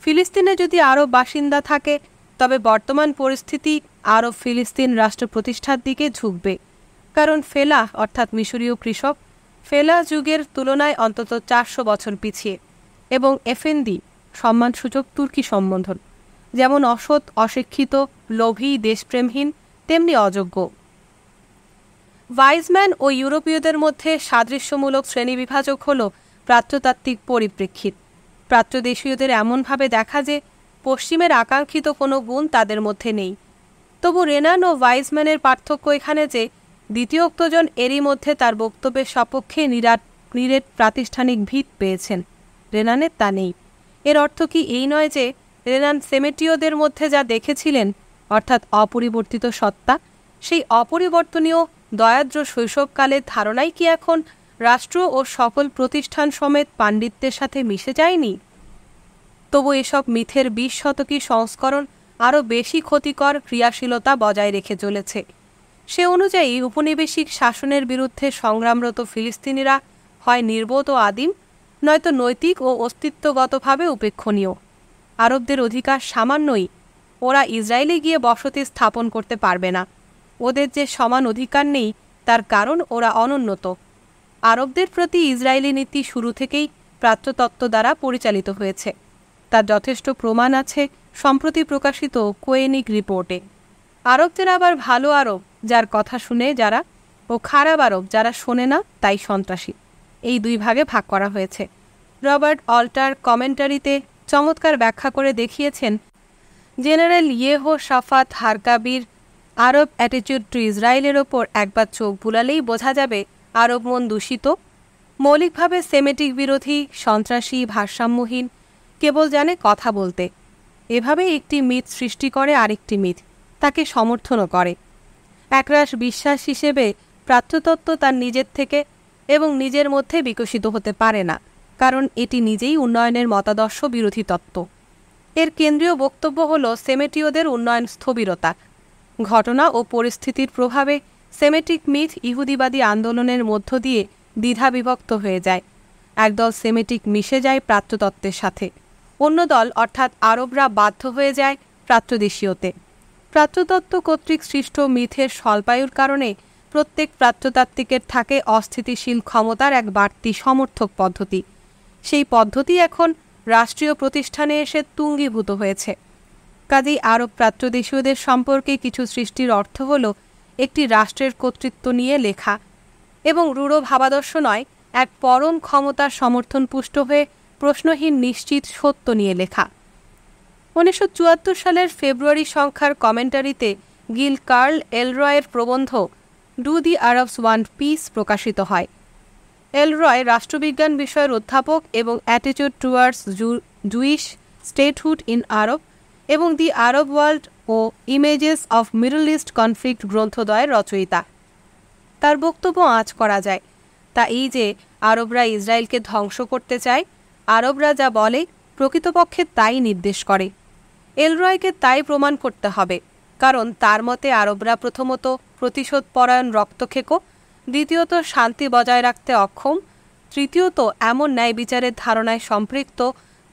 ফিলিস্তিনে যদি আরব বাসিন্দা থাকে তবে বর্তমান পরিস্থিতি আরব ফিলিস্তিন রাষ্ট্র প্রতিষ্ঠার দিকে ঝুঁকবে কারণ ফেলা অর্থাৎ মিশরীয় কৃষক ফেলা যুগের তুলনায় অন্তত চারশো বছর পিছিয়ে এবং এফএনদি সম্মানসূচক তুর্কি সম্বোধন যেমন অসৎ অশিক্ষিত লোভী দেশপ্রেমহীন তেমনি অযোগ্য ওয়াইজম্যান ও ইউরোপীয়দের মধ্যে সাদৃশ্যমূলক শ্রেণীবিভাজক হল প্রাত্যতাত্ত্বিক পরিপ্রেক্ষিত প্রাচ্যদেশীয়দের এমনভাবে দেখা যে পশ্চিমের আকাঙ্ক্ষিত কোনো গুণ তাদের মধ্যে নেই তবু রেনান ও ওয়াইজম্যানের পার্থক্য এখানে যে দ্বিতীয়ক্তজন এরই মধ্যে তার বক্তব্যের সপক্ষে নিরাট নিরেট প্রাতিষ্ঠানিক ভিত পেয়েছেন রেনানের তা নেই এর অর্থ কি এই নয় যে রেনান সেমেটীয়দের মধ্যে যা দেখেছিলেন অর্থাৎ অপরিবর্তিত সত্তা সেই অপরিবর্তনীয় দয়াদ্র শৈশবকালের ধারণাই কি এখন রাষ্ট্র ও সকল প্রতিষ্ঠান সমেত পাণ্ডিত্যের সাথে মিশে যায়নি তবু এসব মিথের বিশ শতকী সংস্করণ আরও বেশি ক্ষতিকর ক্রিয়াশীলতা বজায় রেখে চলেছে সে অনুযায়ী উপনিবেশিক শাসনের বিরুদ্ধে সংগ্রামরত ফিলিস্তিনিরা হয় নির্বোধ ও আদিম নয়তো নৈতিক ও অস্তিত্বগতভাবে উপেক্ষণীয় আরবদের অধিকার সামান্যই ওরা ইসরায়েলে গিয়ে বসতি স্থাপন করতে পারবে না ওদের যে সমান অধিকার নেই তার কারণ ওরা অনুন্নত আরবদের প্রতি ইসরায়েলি নীতি শুরু থেকেই প্রাচ্যতত্ত্ব দ্বারা পরিচালিত হয়েছে তার যথেষ্ট প্রমাণ আছে সম্প্রতি প্রকাশিত কোয়েনিক রিপোর্টে আরবদের আবার ভালো আরব যার কথা শুনে যারা ও খারাপ আরব যারা শোনে না তাই সন্ত্রাসী এই দুই ভাগে ভাগ করা হয়েছে রবার্ট অল্টার কমেন্টারিতে চমৎকার ব্যাখ্যা করে দেখিয়েছেন জেনারেল ইয়েহো সাফাত হারকাবির আরব অ্যাটিচিউড টু ইসরায়েলের ওপর একবার চোখ বুলালেই বোঝা যাবে আরব মন দূষিত মৌলিকভাবে সেমেটিক বিরোধী সন্ত্রাসী ভারসাম্যহীন কেবল জানে কথা বলতে এভাবে একটি মিথ সৃষ্টি করে আরেকটি মিথ তাকে সমর্থনও করে একরাশ বিশ্বাস হিসেবে প্রাচ্যতত্ত্ব তার নিজের থেকে এবং নিজের মধ্যে বিকশিত হতে পারে না কারণ এটি নিজেই উন্নয়নের মতাদর্শ বিরোধী তত্ত্ব এর কেন্দ্রীয় বক্তব্য হল সেমেটীয়দের উন্নয়ন স্থবিরতা ঘটনা ও পরিস্থিতির প্রভাবে সেমেটিক মিথ ইহুদিবাদী আন্দোলনের মধ্য দিয়ে দ্বিধা বিভক্ত হয়ে যায় একদল সেমেটিক মিশে যায় প্রাচ্যতত্ত্বের সাথে অন্য দল অর্থাৎ আরবরা বাধ্য হয়ে যায় প্রাচ্যদেশীয়তে প্রাচ্যতত্ত্ব কর্তৃক সৃষ্ট মিথের স্বল্পায়ুর কারণে প্রত্যেক প্রাচ্যতাত্ত্বিকের থাকে অস্থিতিশীল ক্ষমতার এক বাড়তি সমর্থক পদ্ধতি সেই পদ্ধতি এখন রাষ্ট্রীয় প্রতিষ্ঠানে এসে তুঙ্গীভূত হয়েছে কাজেই আরব প্রাচ্যদেশীয়দের সম্পর্কে কিছু সৃষ্টির অর্থ হল একটি রাষ্ট্রের কর্তৃত্ব নিয়ে লেখা এবং রূঢ় ভাবাদর্শ নয় এক পরম ক্ষমতার সমর্থন পুষ্ট হয়ে প্রশ্নহীন নিশ্চিত সত্য নিয়ে লেখা উনিশশো সালের ফেব্রুয়ারি সংখ্যার কমেন্টারিতে গিল কার্ল এলরয়ের প্রবন্ধ do the Arabs want peace প্রকাশিত হয় এলরয় রাষ্ট্রবিজ্ঞান বিষয়ের অধ্যাপক এবং অ্যাটিচুড towards Jewish statehood in Arab এবং দি আরব ওয়ার্ল্ড ও images of Middle East conflict গ্রন্থদ্বয়ের রচয়িতা তার বক্তব্য আঁচ করা যায় তা এই যে আরবরা ইসরায়েলকে ধ্বংস করতে চায় আরবরা যা বলে প্রকৃতপক্ষে তাই নির্দেশ করে এলরয়কে তাই প্রমাণ করতে হবে কারণ তার মতে আরবরা প্রথমত প্রতিশোধপরায়ণ রক্তক্ষেকো দ্বিতীয়ত শান্তি বজায় রাখতে অক্ষম তৃতীয়ত এমন ন্যায় বিচারের ধারণায় সম্পৃক্ত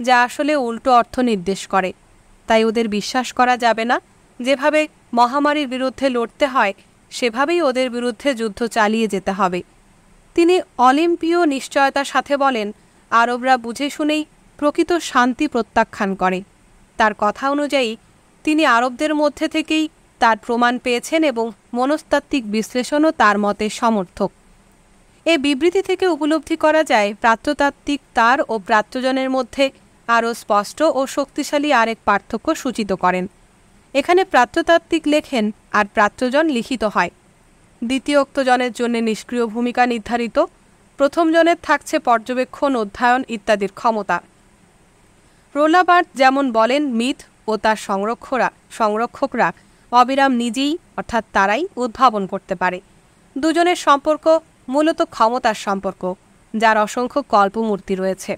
যা আসলে উল্টো অর্থ নির্দেশ করে তাই ওদের বিশ্বাস করা যাবে না যেভাবে মহামারীর বিরুদ্ধে লড়তে হয় সেভাবেই ওদের বিরুদ্ধে যুদ্ধ চালিয়ে যেতে হবে তিনি অলিম্পীয় নিশ্চয়তার সাথে বলেন আরবরা বুঝে শুনেই প্রকৃত শান্তি প্রত্যাখ্যান করে তার কথা অনুযায়ী তিনি আরবদের মধ্যে থেকেই তার প্রমাণ পেয়েছেন এবং মনস্তাত্ত্বিক বিশ্লেষণও তার মতে সমর্থক এ বিবৃতি থেকে উপলব্ধি করা যায় প্রাত্যতাত্ত্বিক তার ও প্রাত্যজনের মধ্যে আরও স্পষ্ট ও শক্তিশালী আরেক পার্থক্য সূচিত করেন এখানে প্রাত্যতাত্ত্বিক লেখেন আর প্রাত্যজন লিখিত হয় দ্বিতীয়ক্তজনের জন্য নিষ্ক্রিয় ভূমিকা নির্ধারিত প্রথমজনের থাকছে পর্যবেক্ষণ অধ্যয়ন ইত্যাদির ক্ষমতা রোলাবার্ট যেমন বলেন মিথ ও তার সংরক্ষরা সংরক্ষকরা অবিরাম নিজেই অর্থাৎ তারাই উদ্ভাবন করতে পারে দুজনের সম্পর্ক মূলত ক্ষমতার সম্পর্ক যার অসংখ্য কল্পমূর্তি রয়েছে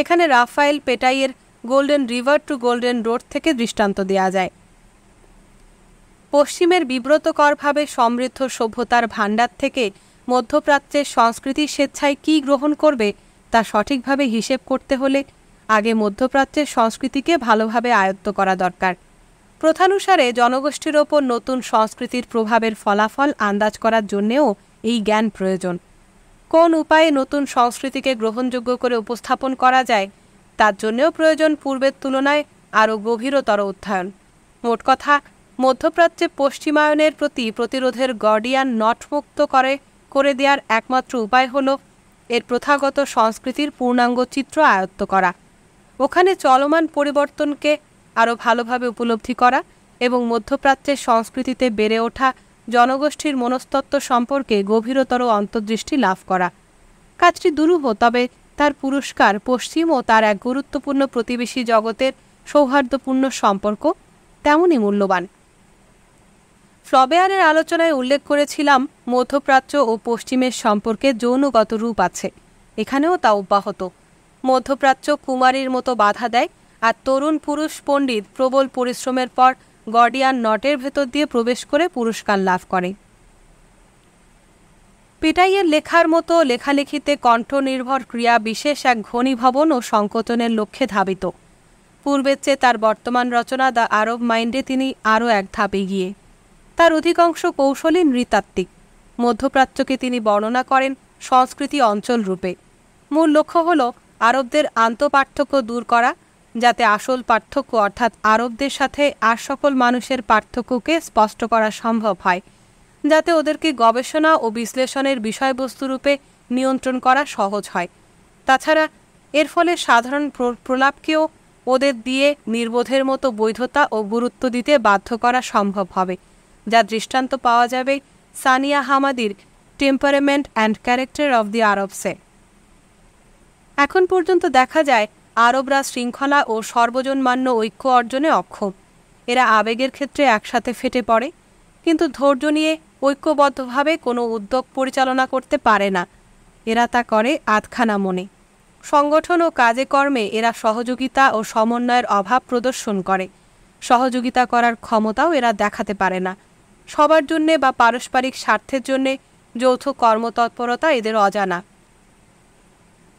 এখানে রাফায়েল পেটাইয়ের golden river to golden road থেকে দৃষ্টান্ত দেওয়া যায় পশ্চিমের বিব্রতকরভাবে সমৃদ্ধ সভ্যতার ভাণ্ডার থেকে মধ্যপ্রাচ্যের সংস্কৃতি স্বেচ্ছায় কী গ্রহণ করবে তা সঠিকভাবে হিসেব করতে হলে আগে মধ্যপ্রাচ্যের সংস্কৃতিকে ভালোভাবে আয়ত্ত করা দরকার প্রথানুসারে জনগোষ্ঠীর ওপর নতুন সংস্কৃতির প্রভাবের ফলাফল আন্দাজ করার জন্যেও এই জ্ঞান প্রয়োজন কোন উপায়ে নতুন সংস্কৃতিকে গ্রহণযোগ্য করে উপস্থাপন করা যায় তার জন্যেও প্রয়োজন পূর্বের তুলনায় আরও গভীরতর অধ্যয়ন মোট কথা মধ্যপ্রাচ্যে পশ্চিমায়নের প্রতি প্রতিরোধের গর্ডিয়ান নটমুক্ত করে করে দেওয়ার একমাত্র উপায় হল এর প্রথাগত সংস্কৃতির পূর্ণাঙ্গ চিত্র আয়ত্ত করা ওখানে চলমান পরিবর্তনকে আরও ভালোভাবে উপলব্ধি করা এবং মধ্যপ্রাচ্যের সংস্কৃতিতে বেড়ে ওঠা জনগোষ্ঠীর মনস্তত্ত্ব সম্পর্কে গভীরতর অন্তর্দৃষ্টি লাভ করা কাজটি দুরূহ তবে তার পুরস্কার পশ্চিম ও তার এক গুরুত্বপূর্ণ প্রতিবেশী জগতের সৌহার্দ্যপূর্ণ সম্পর্ক তেমনই মূল্যবান ফ্লবেয়ারের আলোচনায় উল্লেখ করেছিলাম মধ্যপ্রাচ্য ও পশ্চিমের সম্পর্কে যৌনগত রূপ আছে এখানেও তা অব্যাহত মধ্যপ্রাচ্য কুমারীর মতো বাধা দেয় আর তরুণ পুরুষ পণ্ডিত প্রবল পরিশ্রমের পর গর্ডিয়ান নটের ভেতর দিয়ে প্রবেশ করে পুরস্কার লাভ করে পিটাইয়ের লেখার মতো লেখালেখিতে কণ্ঠনির্ভর ক্রিয়া বিশেষ এক ঘনীভবন ও সংকোচনের লক্ষ্যে ধাবিত পূর্বের চেয়ে তার বর্তমান রচনা দ্য আরব মাইন্ডে তিনি আরও এক ধাপ এগিয়ে তার অধিকাংশ কৌশলী নৃতাত্ত্বিক মধ্যপ্রাচ্যকে তিনি বর্ণনা করেন সংস্কৃতি অঞ্চল রূপে মূল লক্ষ্য হল আরবদের আন্তঃপার্থক্য দূর করা যাতে আসল পার্থক্য অর্থাৎ আরবদের সাথে আর সকল মানুষের পার্থক্যকে স্পষ্ট করা সম্ভব হয় যাতে ওদেরকে গবেষণা ও বিশ্লেষণের বিষয়বস্তুরূপে নিয়ন্ত্রণ করা সহজ হয় তাছাড়া এর ফলে সাধারণ প্রলাপকেও ওদের দিয়ে নির্বোধের মতো বৈধতা ও গুরুত্ব দিতে বাধ্য করা সম্ভব হবে যা দৃষ্টান্ত পাওয়া যাবে সানিয়া হামাদির temperament and character of the আরবসে এখন পর্যন্ত দেখা যায় আরবরা শৃঙ্খলা ও সর্বজনমান্য ঐক্য অর্জনে অক্ষম এরা আবেগের ক্ষেত্রে একসাথে ফেটে পড়ে কিন্তু ধৈর্য নিয়ে ঐক্যবদ্ধভাবে কোনো উদ্যোগ পরিচালনা করতে পারে না এরা তা করে আধখানা মনে সংগঠন ও কাজে কর্মে এরা সহযোগিতা ও সমন্বয়ের অভাব প্রদর্শন করে সহযোগিতা করার ক্ষমতাও এরা দেখাতে পারে না সবার জন্যে বা পারস্পরিক স্বার্থের জন্যে যৌথ কর্মতৎপরতা এদের অজানা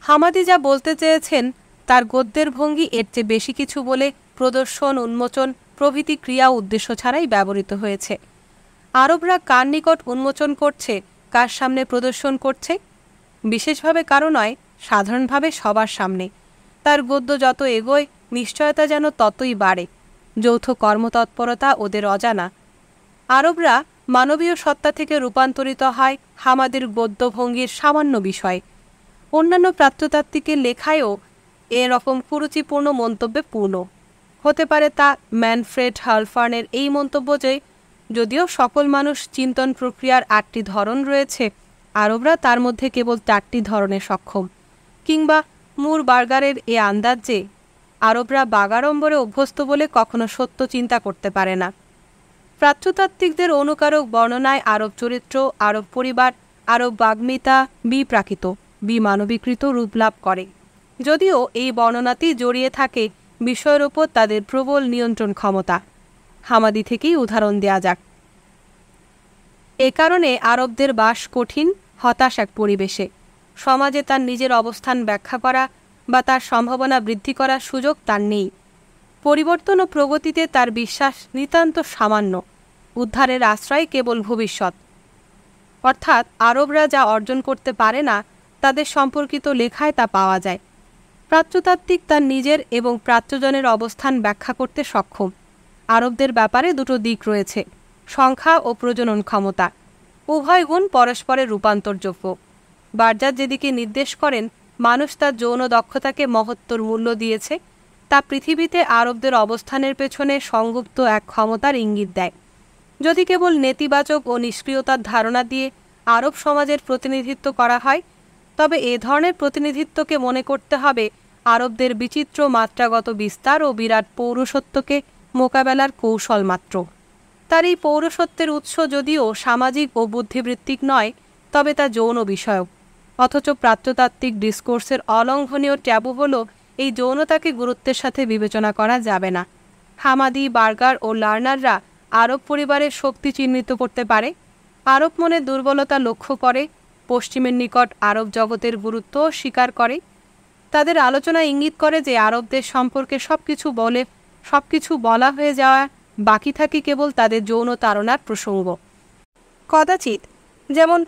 হামাদি যা বলতে চেয়েছেন তার গদ্যের ভঙ্গি এর চেয়ে বেশি কিছু বলে প্রদর্শন উন্মোচন প্রভৃতি ক্রিয়া উদ্দেশ্য ছাড়াই ব্যবহৃত হয়েছে আরবরা কার নিকট উন্মোচন করছে কার সামনে প্রদর্শন করছে বিশেষভাবে কারো নয় সাধারণভাবে সবার সামনে তার গদ্য যত এগোয় নিশ্চয়তা যেন ততই বাড়ে যৌথ কর্মতৎপরতা ওদের অজানা আরবরা মানবীয় সত্তা থেকে রূপান্তরিত হয় হামাদের গদ্যভঙ্গির সামান্য বিষয় অন্যান্য প্রাত্যতাত্ত্বিকের লেখায়ও এরকম কুরুচিপূর্ণ মন্তব্যে পূর্ণ হতে পারে তা ম্যানফ্রেড হালফার্নের এই মন্তব্য যে যদিও সকল মানুষ চিন্তন প্রক্রিয়ার আটটি ধরন রয়েছে আরবরা তার মধ্যে কেবল চারটি ধরনে সক্ষম কিংবা মুর বার্গারের এ আন্দাজ যে আরবরা বাগাড়ম্বরে অভ্যস্ত বলে কখনো সত্য চিন্তা করতে পারে না প্রাচ্যতাত্ত্বিকদের অনুকারক বর্ণনায় আরব চরিত্র আরব পরিবার আরব বাগ্মিতা বিপ্রাকৃত বিমানবীকৃত রূপ লাভ করে যদিও এই বর্ণনাতেই জড়িয়ে থাকে বিষয়ের ওপর তাদের প্রবল নিয়ন্ত্রণ ক্ষমতা হামাদি থেকেই উদাহরণ দেয়া যাক এ কারণে আরবদের বাস কঠিন হতাশ এক পরিবেশে সমাজে তার নিজের অবস্থান ব্যাখ্যা করা বা তার সম্ভাবনা বৃদ্ধি করার সুযোগ তার নেই পরিবর্তন ও প্রগতিতে তার বিশ্বাস নিতান্ত সামান্য উদ্ধারের আশ্রয় কেবল ভবিষ্যৎ অর্থাৎ আরবরা যা অর্জন করতে পারে না তাদের সম্পর্কিত লেখায় তা পাওয়া যায় প্রাচ্যতাত্ত্বিক তার নিজের এবং প্রাচ্যজনের অবস্থান ব্যাখ্যা করতে সক্ষম আরবদের ব্যাপারে দুটো দিক রয়েছে সংখ্যা ও প্রজনন ক্ষমতা উভয় গুণ পরস্পরের রূপান্তরযোগ্য বার্জার যেদিকে নির্দেশ করেন মানুষ তার যৌন দক্ষতাকে মহত্তর মূল্য দিয়েছে তা পৃথিবীতে আরবদের অবস্থানের পেছনে সংগুপ্ত এক ক্ষমতার ইঙ্গিত দেয় যদি কেবল নেতিবাচক ও নিষ্ক্রিয়তার ধারণা দিয়ে আরব সমাজের প্রতিনিধিত্ব করা হয় তবে এ ধরনের প্রতিনিধিত্বকে মনে করতে হবে আরবদের বিচিত্র মাত্রাগত বিস্তার ও বিরাট পৌরসত্বকে মোকাবেলার কৌশল মাত্র তার এই পৌরসত্বের উৎস যদিও সামাজিক ও বুদ্ধিবৃত্তিক নয় তবে তা যৌন বিষয়ক অথচ প্রাচ্যতাত্ত্বিক ডিসকোর্সের অলঙ্ঘনীয় ট্যাবু হল এই যৌনতাকে গুরুত্বের সাথে বিবেচনা করা যাবে না হামাদি বার্গার ও লার্নাররা আরব পরিবারের শক্তি চিহ্নিত করতে পারে আরব মনে দুর্বলতা লক্ষ্য করে পশ্চিমের নিকট আরব জগতের গুরুত্ব স্বীকার করে তাদের আলোচনা ইঙ্গিত করে যে আরবদের সম্পর্কে সব কিছু বলে সব কিছু বলা হয়ে যাওয়া বাকি থাকে কেবল তাদের যৌন তারণার প্রসঙ্গ কদাচিৎ যেমন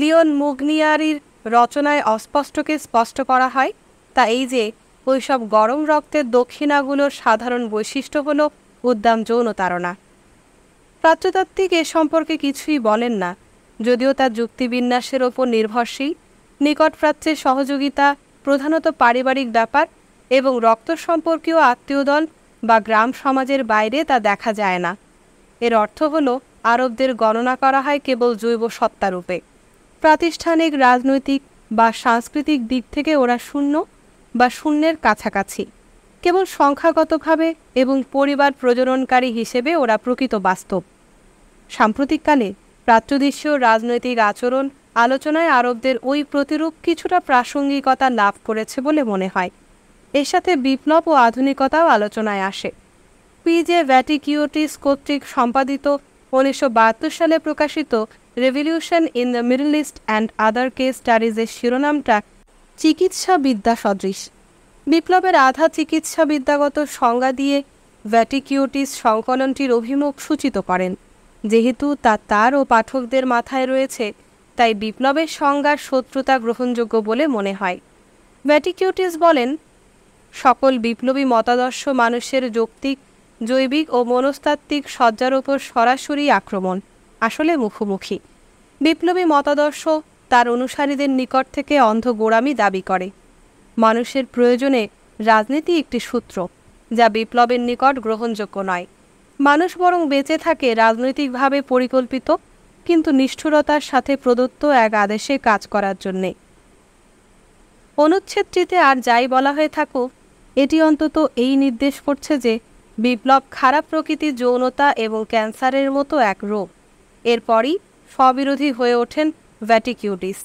লিওন মুগনিয়ারির রচনায় অস্পষ্টকে স্পষ্ট করা হয় তা এই যে ওইসব গরম রক্তের দক্ষিণাগুলোর সাধারণ বৈশিষ্ট্য হল উদ্দাম যৌন তারণা প্রাচ্যতাত্ত্বিক এ সম্পর্কে কিছুই বলেন না যদিও তা যুক্তিবিন্যাসের ওপর নির্ভরশীল নিকট প্রাচ্যের সহযোগিতা প্রধানত পারিবারিক ব্যাপার এবং রক্ত সম্পর্কীয় আত্মীয়দল বা গ্রাম সমাজের বাইরে তা দেখা যায় না এর অর্থ হল আরবদের গণনা করা হয় কেবল জৈব সত্তারূপে প্রাতিষ্ঠানিক রাজনৈতিক বা সাংস্কৃতিক দিক থেকে ওরা শূন্য বা শূন্যের কাছাকাছি কেবল সংখ্যাগতভাবে এবং পরিবার প্রজননকারী হিসেবে ওরা প্রকৃত বাস্তব সাম্প্রতিককালে প্রাচ্যদেশীয় রাজনৈতিক আচরণ আলোচনায় আরবদের ওই প্রতিরূপ কিছুটা প্রাসঙ্গিকতা লাভ করেছে বলে মনে হয় এর সাথে বিপ্লব ও আধুনিকতাও আলোচনায় আসে পিজে ভ্যাটিকিওটিস কর্তৃক সম্পাদিত উনিশশো সালে প্রকাশিত revolution in the Middle East and other case স্টাডিজের শিরোনামটা চিকিৎসাবিদ্যা সদৃশ বিপ্লবের আধা চিকিৎসাবিদ্যাগত সংজ্ঞা দিয়ে ভ্যাটিকিউটিস সংকলনটির অভিমুখ সূচিত করেন যেহেতু তা তার ও পাঠকদের মাথায় রয়েছে তাই বিপ্লবের সংজ্ঞার শত্রুতা গ্রহণযোগ্য বলে মনে হয় ম্যাটিকিউটিস বলেন সকল বিপ্লবী মতাদর্শ মানুষের যৌক্তিক জৈবিক ও মনস্তাত্ত্বিক সজ্জার ওপর সরাসরি আক্রমণ আসলে মুখোমুখি বিপ্লবী মতাদর্শ তার অনুসারীদের নিকট থেকে অন্ধ গোড়ামি দাবি করে মানুষের প্রয়োজনে রাজনীতি একটি সূত্র যা বিপ্লবের নিকট গ্রহণযোগ্য নয় মানুষ বরং বেঁচে থাকে রাজনৈতিকভাবে পরিকল্পিত কিন্তু নিষ্ঠুরতার সাথে প্রদত্ত এক আদেশে কাজ করার জন্যে অনুচ্ছেদটিতে আর যাই বলা হয়ে থাকুক এটি অন্তত এই নির্দেশ করছে যে বিপ্লব খারাপ প্রকৃতি যৌনতা এবং ক্যান্সারের মতো এক রোগ এরপরই স্ববিরোধী হয়ে ওঠেন ভ্যাটিকিউটিস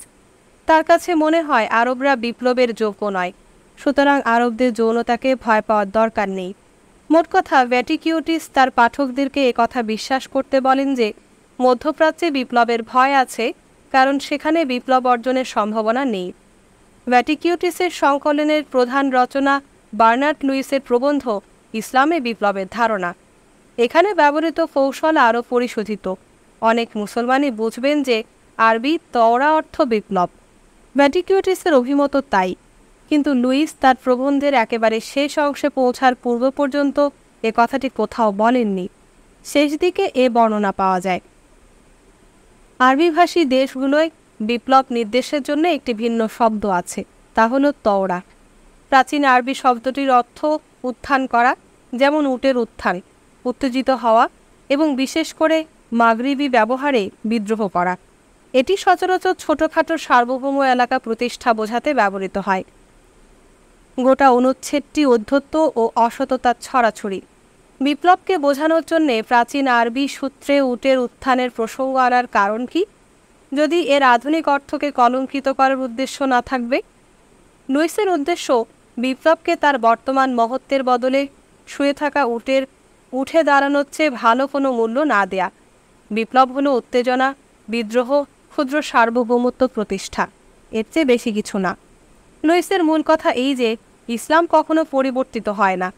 তার কাছে মনে হয় আরবরা বিপ্লবের যোগ্য নয় সুতরাং আরবদের যৌনতাকে ভয় পাওয়ার দরকার নেই মোট কথা ভ্যাটিকিউটিস তার পাঠকদেরকে কথা বিশ্বাস করতে বলেন যে মধ্যপ্রাচ্যে বিপ্লবের ভয় আছে কারণ সেখানে বিপ্লব অর্জনের সম্ভাবনা নেই ভ্যাটিকিউটিসের সংকলনের প্রধান রচনা বার্নার্ড লুইসের প্রবন্ধ ইসলামে বিপ্লবের ধারণা এখানে ব্যবহৃত কৌশল আরও পরিশোধিত অনেক মুসলমানই বুঝবেন যে আরবি তওরা অর্থ বিপ্লব ভ্যাটিকিউটিসের অভিমত তাই কিন্তু লুইস তার প্রবন্ধের একেবারে শেষ অংশে পৌঁছার পূর্ব পর্যন্ত এ কথাটি কোথাও বলেননি শেষ দিকে এ বর্ণনা পাওয়া যায় আরবিভাষী দেশগুলোয় বিপ্লব নির্দেশের জন্য একটি ভিন্ন শব্দ আছে তা হলো তওরা প্রাচীন আরবি শব্দটির অর্থ উত্থান করা যেমন উটের উত্থান উত্তেজিত হওয়া এবং বিশেষ করে মাগরিবি ব্যবহারে বিদ্রোহ করা এটি সচরাচর ছোটোখাটো সার্বভৌম এলাকা প্রতিষ্ঠা বোঝাতে ব্যবহৃত হয় গোটা অনুচ্ছেদটি অধ্যত্ত ও অসততার ছড়াছড়ি বিপ্লবকে বোঝানোর জন্যে প্রাচীন আরবি সূত্রে উটের উত্থানের প্রসঙ্গ আনার কারণ কি যদি এর আধুনিক অর্থকে কলঙ্কিত করার উদ্দেশ্য না থাকবে লুইসের উদ্দেশ্য বিপ্লবকে তার বর্তমান মহত্বের বদলে শুয়ে থাকা উটের উঠে দাঁড়ানোর চেয়ে ভালো কোনো মূল্য না দেয়া বিপ্লব হলো উত্তেজনা বিদ্রোহ ক্ষুদ্র সার্বভৌমত্ব প্রতিষ্ঠা এর চেয়ে বেশি কিছু না লুইসের মূল কথা এই যে ইসলাম কখনো পরিবর্তিত হয় না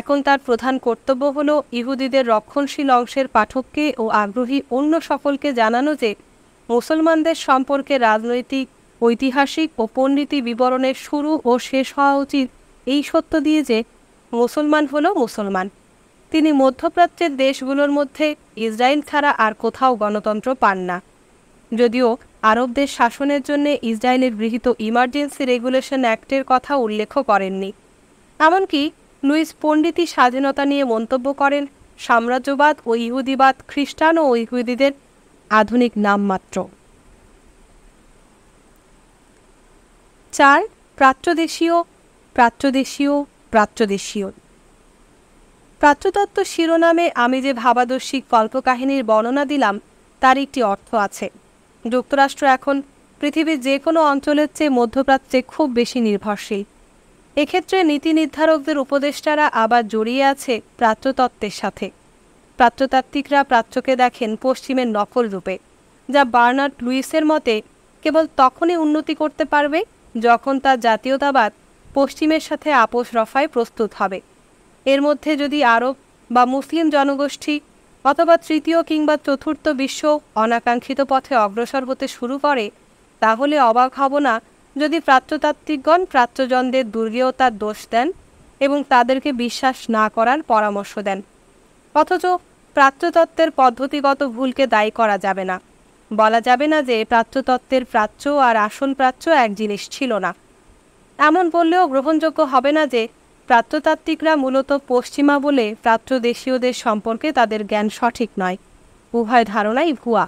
এখন তার প্রধান কর্তব্য হল ইহুদিদের রক্ষণশীল অংশের পাঠককে ও আগ্রহী অন্য সকলকে জানানো যে মুসলমানদের সম্পর্কে রাজনৈতিক ঐতিহাসিক ও পণ্ডিতি বিবরণের শুরু ও শেষ হওয়া উচিত এই সত্য দিয়ে যে মুসলমান হল মুসলমান তিনি মধ্যপ্রাচ্যের দেশগুলোর মধ্যে ইসরায়েল ছাড়া আর কোথাও গণতন্ত্র পান না যদিও আরবদের শাসনের জন্য ইসরায়েলের গৃহীত ইমার্জেন্সি রেগুলেশন অ্যাক্টের কথা উল্লেখ করেননি এমনকি লুইস পণ্ডিতই স্বাধীনতা নিয়ে মন্তব্য করেন সাম্রাজ্যবাদ ও ইহুদিবাদ খ্রিস্টান ও ইহুদিদের আধুনিক নাম মাত্র চার প্রাচ্যদেশীয় প্রাচ্যদেশীয় প্রাচ্যদেশীয় প্রাচ্যতত্ত্ব শিরোনামে আমি যে ভাবাদর্শিক কল্পকাহিনীর বর্ণনা দিলাম তার একটি অর্থ আছে যুক্তরাষ্ট্র এখন পৃথিবীর যে কোনো অঞ্চলের চেয়ে মধ্যপ্রাচ্যে খুব বেশি নির্ভরশীল এক্ষেত্রে নীতি নির্ধারকদের উপদেষ্টারা আবার জড়িয়ে আছে প্রাচ্যতত্ত্বের সাথে প্রাচ্যতাত্ত্বিকরা প্রাচ্যকে দেখেন পশ্চিমের নকল রূপে যা বার্নার্ড লুইসের মতে কেবল তখনই উন্নতি করতে পারবে যখন তার জাতীয়তাবাদ পশ্চিমের সাথে আপোষ রফায় প্রস্তুত হবে এর মধ্যে যদি আরব বা মুসলিম জনগোষ্ঠী অথবা তৃতীয় কিংবা চতুর্থ বিশ্ব অনাকাঙ্ক্ষিত পথে অগ্রসর হতে শুরু করে তাহলে অবাক হব না যদি প্রাচ্যতাত্ত্বিকগণ প্রাচ্যজনদের দুর্গেয়তার দোষ দেন এবং তাদেরকে বিশ্বাস না করার পরামর্শ দেন অথচ প্রাচ্যতত্ত্বের পদ্ধতিগত ভুলকে দায়ী করা যাবে না বলা যাবে না যে প্রাচ্যতত্ত্বের প্রাচ্য আর আসন প্রাচ্য এক জিনিস ছিল না এমন বললেও গ্রহণযোগ্য হবে না যে প্রাচ্যতাত্ত্বিকরা মূলত পশ্চিমা বলে প্রাচ্য দেশীয়দের সম্পর্কে তাদের জ্ঞান সঠিক নয় উভয় ধারণাই ভুয়া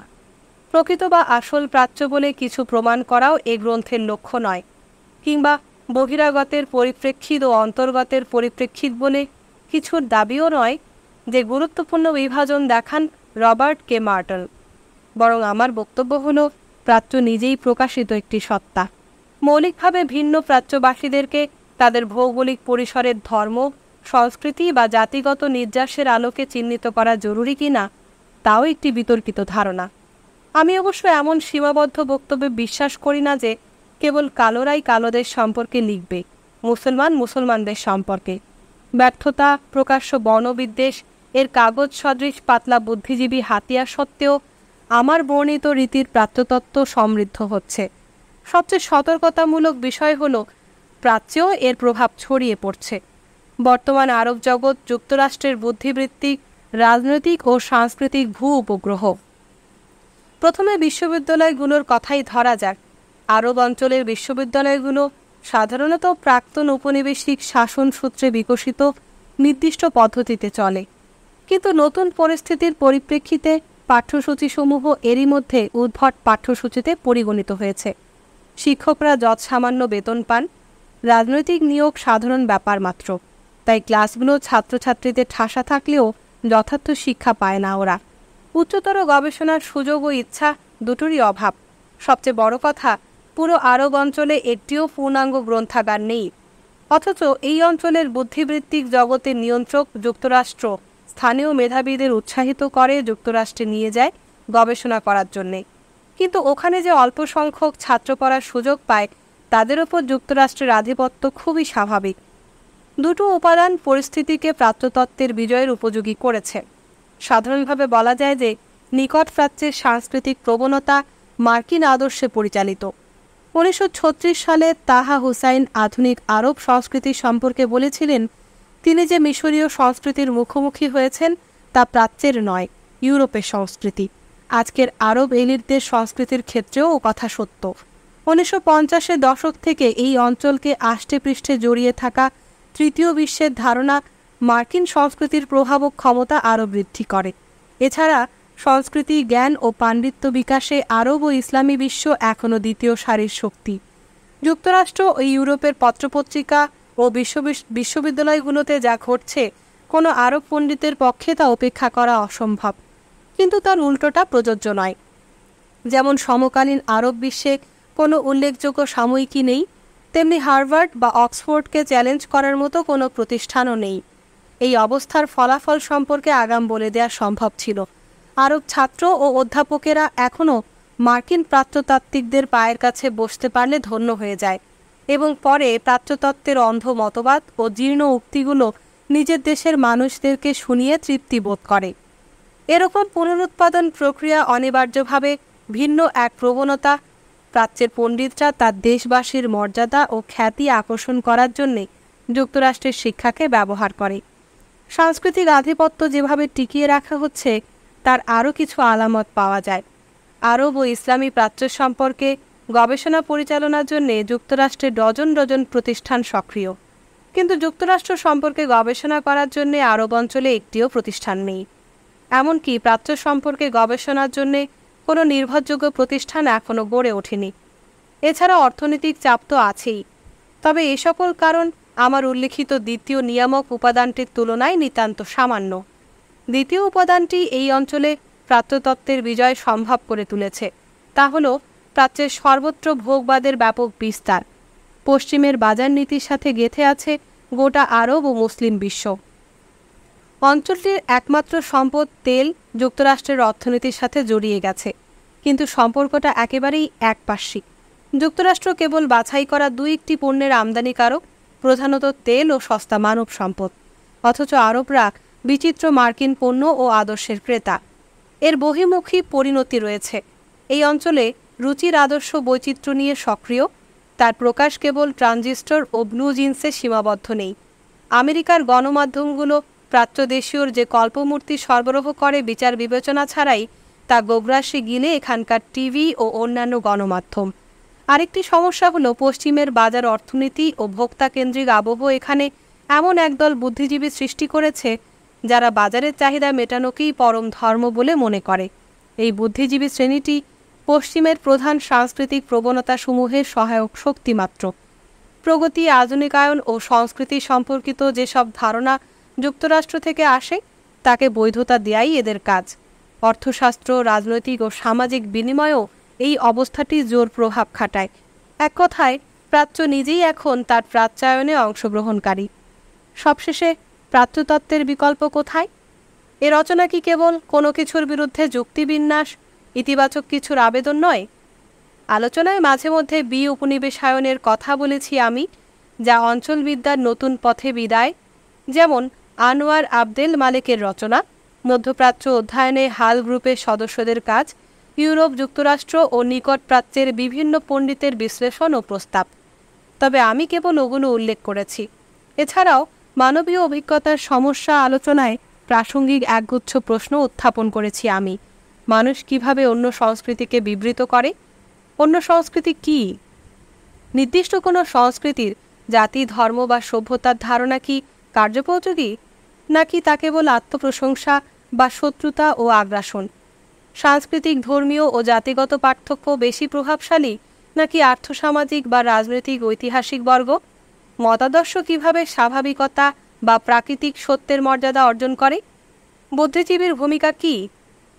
প্রকৃত বা আসল প্রাচ্য বলে কিছু প্রমাণ করাও এ গ্রন্থের লক্ষ্য নয় কিংবা বহিরাগতের পরিপ্রেক্ষিত ও অন্তর্গতের পরিপ্রেক্ষিত বলে কিছুর দাবিও নয় যে গুরুত্বপূর্ণ বিভাজন দেখান রবার্ট কে মার্টল বরং আমার বক্তব্য হল প্রাচ্য নিজেই প্রকাশিত একটি সত্তা মৌলিকভাবে ভিন্ন প্রাচ্যবাসীদেরকে তাদের ভৌগোলিক পরিসরের ধর্ম সংস্কৃতি বা জাতিগত নির্যাসের আলোকে চিহ্নিত করা জরুরি কিনা তাও একটি বিতর্কিত ধারণা আমি অবশ্য এমন সীমাবদ্ধ বক্তব্যে বিশ্বাস করি না যে কেবল কালোরাই কালোদের সম্পর্কে লিখবে মুসলমান মুসলমানদের সম্পর্কে ব্যর্থতা প্রকাশ্য বর্ণবিদ্বেষ এর কাগজ সদৃশ পাতলা বুদ্ধিজীবী হাতিয়া সত্ত্বেও আমার বর্ণিত রীতির প্রাচ্যতত্ত্ব সমৃদ্ধ হচ্ছে সবচেয়ে সতর্কতামূলক বিষয় হল প্রাচ্যেও এর প্রভাব ছড়িয়ে পড়ছে বর্তমান আরব জগৎ যুক্তরাষ্ট্রের বুদ্ধিবৃত্তিক রাজনৈতিক ও সাংস্কৃতিক ভূ উপগ্রহ প্রথমে বিশ্ববিদ্যালয়গুলোর কথাই ধরা যাক আরব অঞ্চলের বিশ্ববিদ্যালয়গুলো সাধারণত প্রাক্তন উপনিবেশিক শাসন সূত্রে বিকশিত নির্দিষ্ট পদ্ধতিতে চলে কিন্তু নতুন পরিস্থিতির পরিপ্রেক্ষিতে পাঠ্যসূচিসমূহ এরই মধ্যে উদ্ভট পাঠ্যসূচিতে পরিগণিত হয়েছে শিক্ষকরা যত সামান্য বেতন পান রাজনৈতিক নিয়োগ সাধারণ ব্যাপার মাত্র তাই ক্লাসগুলো ছাত্রছাত্রীদের ঠাসা থাকলেও যথার্থ শিক্ষা পায় না ওরা উচ্চতর গবেষণার সুযোগ ও ইচ্ছা দুটোরই অভাব সবচেয়ে বড় কথা পুরো আরব অঞ্চলে একটিও পূর্ণাঙ্গ গ্রন্থাগার নেই অথচ এই অঞ্চলের বুদ্ধিবৃত্তিক জগতের নিয়ন্ত্রক যুক্তরাষ্ট্র স্থানীয় মেধাবীদের উৎসাহিত করে যুক্তরাষ্ট্রে নিয়ে যায় গবেষণা করার জন্যে কিন্তু ওখানে যে অল্প সংখ্যক ছাত্র পড়ার সুযোগ পায় তাদের ওপর যুক্তরাষ্ট্রের আধিপত্য খুবই স্বাভাবিক দুটো উপাদান পরিস্থিতিকে প্রাচ্যতত্ত্বের বিজয়ের উপযোগী করেছে সাধারণভাবে বলা যায় যে নিকট প্রাচ্যের সাংস্কৃতিক প্রবণতা মার্কিন আদর্শে পরিচালিত উনিশশো সালে তাহা হুসাইন আধুনিক আরব সংস্কৃতি সম্পর্কে বলেছিলেন তিনি যে মিশরীয় সংস্কৃতির মুখোমুখি হয়েছেন তা প্রাচ্যের নয় ইউরোপের সংস্কৃতি আজকের আরব এলিরদের সংস্কৃতির ক্ষেত্রেও কথা সত্য উনিশশো পঞ্চাশের দশক থেকে এই অঞ্চলকে আষ্টে পৃষ্ঠে জড়িয়ে থাকা তৃতীয় বিশ্বের ধারণা মার্কিন সংস্কৃতির প্রভাব ও ক্ষমতা আরও বৃদ্ধি করে এছাড়া সংস্কৃতি জ্ঞান ও পাণ্ডিত্য বিকাশে আরব ও ইসলামী বিশ্ব এখনও দ্বিতীয় সারির শক্তি যুক্তরাষ্ট্র ও ইউরোপের পত্রপত্রিকা ও বিশ্ব বিশ্ববিদ্যালয়গুলোতে যা ঘটছে কোনো আরব পণ্ডিতের পক্ষে তা অপেক্ষা করা অসম্ভব কিন্তু তার উল্টোটা প্রযোজ্য নয় যেমন সমকালীন আরব বিশ্বে কোনো উল্লেখযোগ্য সাময়িকী নেই তেমনি হার্ভার্ড বা অক্সফোর্ডকে চ্যালেঞ্জ করার মতো কোনো প্রতিষ্ঠানও নেই এই অবস্থার ফলাফল সম্পর্কে আগাম বলে দেয়া সম্ভব ছিল আরব ছাত্র ও অধ্যাপকেরা এখনও মার্কিন প্রাচ্যতাত্ত্বিকদের পায়ের কাছে বসতে পারলে ধন্য হয়ে যায় এবং পরে প্রাচ্যতত্ত্বের অন্ধ মতবাদ ও জীর্ণ উক্তিগুলো নিজের দেশের মানুষদেরকে শুনিয়ে তৃপ্তি বোধ করে এরকম পুনরুৎপাদন প্রক্রিয়া অনিবার্যভাবে ভিন্ন এক প্রবণতা প্রাচ্যের পণ্ডিতরা তার দেশবাসীর মর্যাদা ও খ্যাতি আকর্ষণ করার জন্যে যুক্তরাষ্ট্রের শিক্ষাকে ব্যবহার করে সাংস্কৃতিক আধিপত্য যেভাবে টিকিয়ে রাখা হচ্ছে তার আরও কিছু আলামত পাওয়া যায় আরব ও ইসলামী প্রাচ্য সম্পর্কে গবেষণা পরিচালনার জন্য যুক্তরাষ্ট্রে ডজন ডজন প্রতিষ্ঠান সক্রিয় কিন্তু যুক্তরাষ্ট্র সম্পর্কে গবেষণা করার জন্য আরব অঞ্চলে একটিও প্রতিষ্ঠান নেই এমনকি প্রাচ্য সম্পর্কে গবেষণার জন্যে কোনো নির্ভরযোগ্য প্রতিষ্ঠান এখনও গড়ে ওঠেনি এছাড়া অর্থনৈতিক চাপ তো আছেই তবে এ সকল কারণ আমার উল্লিখিত দ্বিতীয় নিয়ামক উপাদানটির তুলনায় নিতান্ত সামান্য দ্বিতীয় উপাদানটি এই অঞ্চলে প্রাচ্যতত্ত্বের বিজয় সম্ভব করে তুলেছে তা হল প্রাচ্যের সর্বত্র ভোগবাদের ব্যাপক বিস্তার পশ্চিমের বাজার নীতির সাথে গেথে আছে গোটা আরব ও মুসলিম বিশ্ব অঞ্চলটির একমাত্র সম্পদ তেল যুক্তরাষ্ট্রের অর্থনীতির সাথে জড়িয়ে গেছে কিন্তু সম্পর্কটা একেবারেই একপার্শ্বিক যুক্তরাষ্ট্র কেবল বাছাই করা দুই একটি পণ্যের আমদানিকারক প্রধানত তেল ও সস্তা মানব সম্পদ অথচ আরবরা বিচিত্র মার্কিন পণ্য ও আদর্শের ক্রেতা এর বহিমুখী পরিণতি রয়েছে এই অঞ্চলে রুচির আদর্শ বৈচিত্র্য নিয়ে সক্রিয় তার প্রকাশ কেবল ট্রানজিস্টর ও ব্লু জিন্সে সীমাবদ্ধ নেই আমেরিকার গণমাধ্যমগুলো প্রাচ্যদেশীয়র যে কল্পমূর্তি সরবরাহ করে বিচার বিবেচনা ছাড়াই তা গোগ্রাসে গিলে এখানকার টিভি ও অন্যান্য গণমাধ্যম আরেকটি সমস্যা হলো পশ্চিমের বাজার অর্থনীতি ও ভোক্তা কেন্দ্রিক আবহ এখানে এমন একদল বুদ্ধিজীবী সৃষ্টি করেছে যারা বাজারের চাহিদা মেটানোকেই পরম ধর্ম বলে মনে করে এই বুদ্ধিজীবী শ্রেণীটি পশ্চিমের প্রধান সাংস্কৃতিক প্রবণতাসমূহের সহায়ক শক্তিমাত্র প্রগতি আধুনিকায়ন ও সংস্কৃতি সম্পর্কিত যেসব ধারণা যুক্তরাষ্ট্র থেকে আসে তাকে বৈধতা দেয়াই এদের কাজ অর্থশাস্ত্র রাজনৈতিক ও সামাজিক বিনিময়ও এই অবস্থাটি জোর প্রভাব খাটায় এক কথায় প্রাচ্য নিজেই এখন তার প্রাচ্যায়নে অংশগ্রহণকারী সবশেষে প্রাচ্যতত্ত্বের বিকল্প কোথায় এ রচনা কি কেবল কোনো কিছুর বিরুদ্ধে যুক্তিবিন্যাস ইতিবাচক কিছুর আবেদন নয় আলোচনায় মাঝে মধ্যে বি উপনিবেশায়নের কথা বলেছি আমি যা অঞ্চলবিদ্যার নতুন পথে বিদায় যেমন আনোয়ার আবদেল মালেকের রচনা মধ্যপ্রাচ্য অধ্যয়নে হাল গ্রুপের সদস্যদের কাজ ইউরোপ যুক্তরাষ্ট্র ও নিকট প্রাচ্যের বিভিন্ন পণ্ডিতের বিশ্লেষণ ও প্রস্তাব তবে আমি কেবল ওগুলো উল্লেখ করেছি এছাড়াও মানবীয় অভিজ্ঞতার সমস্যা আলোচনায় প্রাসঙ্গিক একগুচ্ছ প্রশ্ন উত্থাপন করেছি আমি মানুষ কিভাবে অন্য সংস্কৃতিকে বিবৃত করে অন্য সংস্কৃতি কি নির্দিষ্ট কোনো সংস্কৃতির জাতি ধর্ম বা সভ্যতার ধারণা কি কার্যপযোগী নাকি তা কেবল আত্মপ্রশংসা বা শত্রুতা ও আগ্রাসন সাংস্কৃতিক ধর্মীয় ও জাতিগত পার্থক্য বেশি প্রভাবশালী নাকি আর্থসামাজিক বা রাজনৈতিক ঐতিহাসিক বর্গ মতাদর্শ কিভাবে স্বাভাবিকতা বা প্রাকৃতিক সত্যের মর্যাদা অর্জন করে বুদ্ধিজীবীর ভূমিকা কি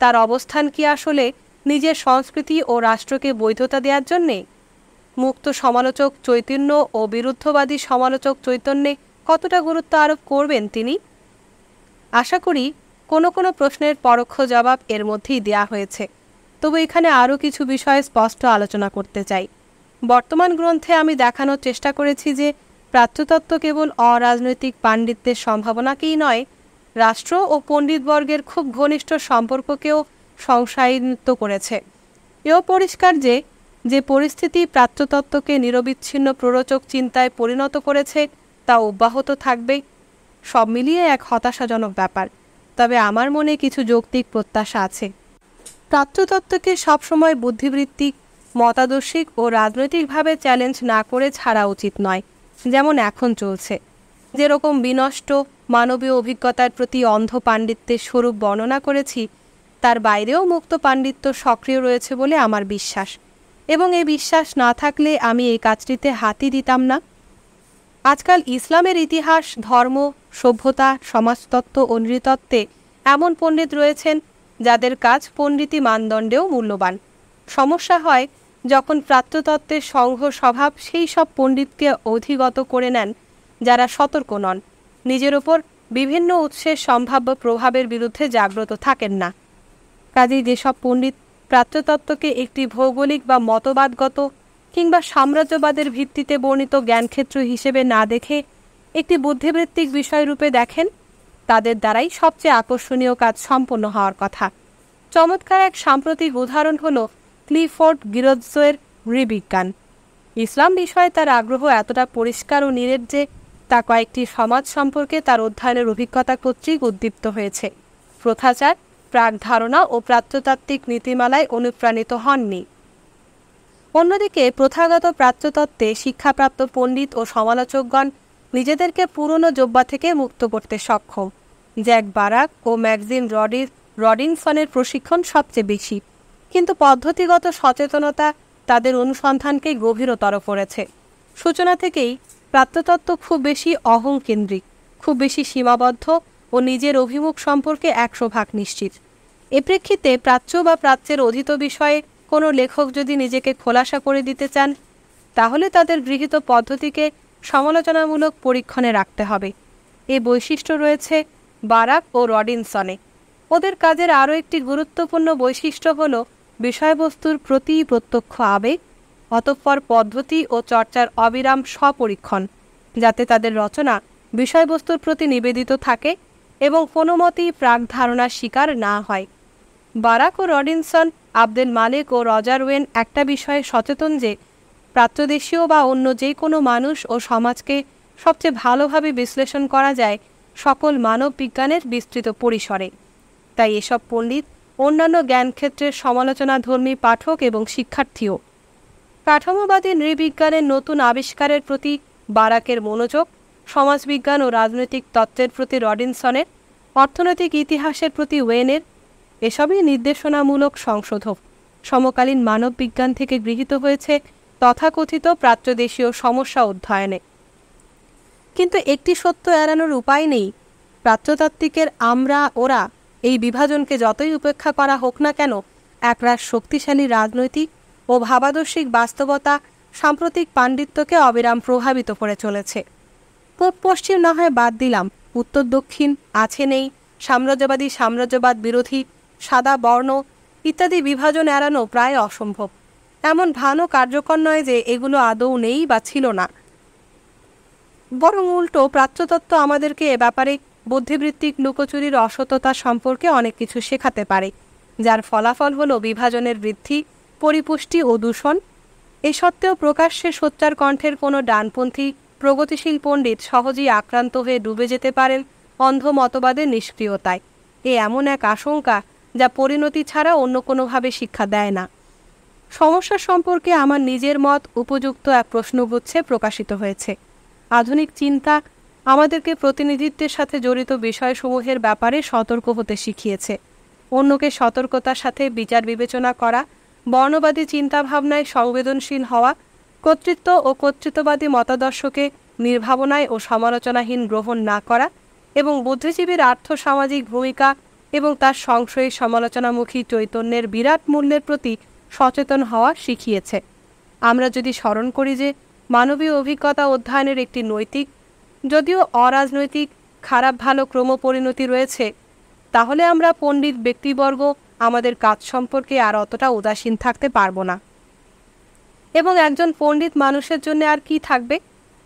তার অবস্থান কি আসলে নিজের সংস্কৃতি ও রাষ্ট্রকে বৈধতা দেওয়ার জন্যে মুক্ত সমালোচক চৈতন্য ও বিরুদ্ধবাদী সমালোচক চৈতন্যে কতটা গুরুত্ব আরোপ করবেন তিনি আশা করি কোনো কোনো প্রশ্নের পরোক্ষ জবাব এর মধ্যেই দেয়া হয়েছে তবু এখানে আরও কিছু বিষয়ে স্পষ্ট আলোচনা করতে চাই বর্তমান গ্রন্থে আমি দেখানোর চেষ্টা করেছি যে প্রাচ্যতত্ত্ব কেবল অরাজনৈতিক পাণ্ডিত্যের সম্ভাবনাকেই নয় রাষ্ট্র ও পণ্ডিতবর্গের খুব ঘনিষ্ঠ সম্পর্ককেও সংশায়িত করেছে এও পরিষ্কার যে যে পরিস্থিতি প্রাচ্যতত্ত্বকে নিরবিচ্ছিন্ন প্ররোচক চিন্তায় পরিণত করেছে তা অব্যাহত থাকবে সব মিলিয়ে এক হতাশাজনক ব্যাপার তবে আমার মনে কিছু যৌক্তিক প্রত্যাশা আছে প্রাচ্যতত্ত্বকে সবসময় বুদ্ধিবৃত্তিক মতাদর্শিক ও রাজনৈতিকভাবে চ্যালেঞ্জ না করে ছাড়া উচিত নয় যেমন এখন চলছে যেরকম বিনষ্ট মানবীয় অভিজ্ঞতার প্রতি অন্ধ পাণ্ডিত্যের স্বরূপ বর্ণনা করেছি তার বাইরেও মুক্ত পাণ্ডিত্য সক্রিয় রয়েছে বলে আমার বিশ্বাস এবং এই বিশ্বাস না থাকলে আমি এই কাজটিতে হাতি দিতাম না আজকাল ইসলামের ইতিহাস ধর্ম সভ্যতা সমাজতত্ত্ব ও নৃতত্ত্বে এমন পণ্ডিত রয়েছেন যাদের কাজ পণ্ডিতি মানদণ্ডেও মূল্যবান সমস্যা হয় যখন প্রাত্যতত্ত্বের সংঘ স্বভাব সেই সব পণ্ডিতকে অধিগত করে নেন যারা সতর্ক নন নিজের ওপর বিভিন্ন উৎসের সম্ভাব্য প্রভাবের বিরুদ্ধে জাগ্রত থাকেন না কাজেই যেসব পণ্ডিত প্রাচ্যতত্ত্বকে একটি ভৌগোলিক বা মতবাদগত কিংবা সাম্রাজ্যবাদের ভিত্তিতে বর্ণিত জ্ঞানক্ষেত্র হিসেবে না দেখে একটি বুদ্ধিবৃত্তিক বিষয়রূপে দেখেন তাদের দ্বারাই সবচেয়ে আকর্ষণীয় কাজ সম্পন্ন হওয়ার কথা চমৎকার এক সাম্প্রতিক উদাহরণ হল ক্লিফোর্ড গিরজ্জয়ের নৃবিজ্ঞান ইসলাম বিষয়ে তার আগ্রহ এতটা পরিষ্কার ও নিরের যে তা কয়েকটি সমাজ সম্পর্কে তার অধ্যয়নের অভিজ্ঞতা কর্তৃক উদ্দীপ্ত হয়েছে প্রথাচার প্রাক ধারণা ও প্রাচ্যতাত্ত্বিক নীতিমালায় অনুপ্রাণিত হননি অন্যদিকে প্রথাগত প্রাচ্যতত্ত্বে শিক্ষাপ্রাপ্ত পণ্ডিত ও সমালোচকগণ নিজেদেরকে পুরনো জোব্বা থেকে মুক্ত করতে সক্ষম জ্যাক বারাক ও ম্যাগজিন রডি রডিনসনের প্রশিক্ষণ সবচেয়ে বেশি কিন্তু পদ্ধতিগত সচেতনতা তাদের অনুসন্ধানকে গভীরতর করেছে সূচনা থেকেই প্রাত্যতত্ত্ব খুব বেশি অহং কেন্দ্রিক খুব বেশি সীমাবদ্ধ ও নিজের অভিমুখ সম্পর্কে একশো ভাগ নিশ্চিত এ প্রেক্ষিতে প্রাচ্য বা প্রাচ্যের অধীত বিষয়ে কোনো লেখক যদি নিজেকে খোলাসা করে দিতে চান তাহলে তাদের গৃহীত পদ্ধতিকে সমালোচনামূলক পরীক্ষণে রাখতে হবে এ বৈশিষ্ট্য রয়েছে বারাক ও রডিনসনে ওদের কাজের আরও একটি গুরুত্বপূর্ণ বৈশিষ্ট্য হল বিষয়বস্তুর প্রতি প্রত্যক্ষ আবেগ অতঃপর পদ্ধতি ও চর্চার অবিরাম স্বপরীক্ষণ যাতে তাদের রচনা বিষয়বস্তুর প্রতি নিবেদিত থাকে এবং কোনো মতেই প্রাকধারণার শিকার না হয় বারাক ও রডিনসন আব্দেল মালিক ও রজারওয়েন একটা বিষয়ে সচেতন যে প্রাচ্যদেশীয় বা অন্য যে কোনো মানুষ ও সমাজকে সবচেয়ে ভালোভাবে বিশ্লেষণ করা যায় সকল মানব বিজ্ঞানের বিস্তৃত পরিসরে তাই এসব পণ্ডিত অন্যান্য জ্ঞানক্ষেত্রের সমালোচনাধর্মী পাঠক এবং শিক্ষার্থীও কাঠামোবাদী নৃবিজ্ঞানের নতুন আবিষ্কারের প্রতি বারাকের মনোযোগ সমাজবিজ্ঞান ও রাজনৈতিক তত্ত্বের প্রতি রডিনসনের অর্থনৈতিক ইতিহাসের প্রতি ওয়েনের এসবই নির্দেশনামূলক সংশোধক সমকালীন মানব বিজ্ঞান থেকে গৃহীত হয়েছে তথাকথিত প্রাচ্যদেশীয় সমস্যা অধ্যয়নে কিন্তু একটি সত্য এড়ানোর উপায় নেই প্রাচ্যতাত্ত্বিকের আমরা ওরা এই বিভাজনকে যতই উপেক্ষা করা হোক না কেন একরা শক্তিশালী রাজনৈতিক ও ভাবাদর্শিক বাস্তবতা সাম্প্রতিক পাণ্ডিত্যকে অবিরাম প্রভাবিত করে চলেছে পূর্ব পশ্চিম না হয় বাদ দিলাম উত্তর দক্ষিণ আছে নেই সাম্রাজ্যবাদী সাম্রাজ্যবাদ বিরোধী সাদা বর্ণ ইত্যাদি বিভাজন এড়ানো প্রায় অসম্ভব এমন ভানও কার্যকর নয় যে এগুলো আদৌ নেই বা ছিল না বরং উল্টো প্রাচ্যতত্ত্ব আমাদেরকে এ ব্যাপারে বুদ্ধিবৃত্তিক লুকোচুরির অসততা সম্পর্কে অনেক কিছু শেখাতে পারে যার ফলাফল হল বিভাজনের বৃদ্ধি পরিপুষ্টি ও দূষণ এ সত্ত্বেও প্রকাশ্যে সোচ্চার কণ্ঠের কোনো ডানপন্থী প্রগতিশীল পণ্ডিত সহজেই আক্রান্ত হয়ে ডুবে যেতে পারেন অন্ধ মতবাদের নিষ্ক্রিয়তায় এ এমন এক আশঙ্কা যা পরিণতি ছাড়া অন্য কোনোভাবে শিক্ষা দেয় না সমস্যা সম্পর্কে আমার নিজের মত উপযুক্ত এক প্রশ্নগুচ্ছে প্রকাশিত হয়েছে আধুনিক চিন্তা আমাদেরকে প্রতিনিধিত্বের সাথে জড়িত বিষয়সমূহের ব্যাপারে সতর্ক হতে শিখিয়েছে অন্যকে সতর্কতার সাথে বিচার বিবেচনা করা বর্ণবাদী চিন্তাভাবনায় সংবেদনশীল হওয়া কর্তৃত্ব ও কর্তৃত্ববাদী মতাদর্শকে নির্ভাবনায় ও সমালোচনাহীন গ্রহণ না করা এবং বুদ্ধিজীবীর আর্থ সামাজিক ভূমিকা এবং তার সংশয়ী সমালোচনামুখী চৈতন্যের বিরাট মূল্যের প্রতি সচেতন হওয়া শিখিয়েছে আমরা যদি স্মরণ করি যে মানবীয় অভিজ্ঞতা অধ্যয়নের একটি নৈতিক যদিও অরাজনৈতিক খারাপ ভালো ক্রম পরিণতি রয়েছে তাহলে আমরা পণ্ডিত ব্যক্তিবর্গ আমাদের কাজ সম্পর্কে আর অতটা উদাসীন থাকতে পারবো না এবং একজন পণ্ডিত মানুষের জন্য আর কি থাকবে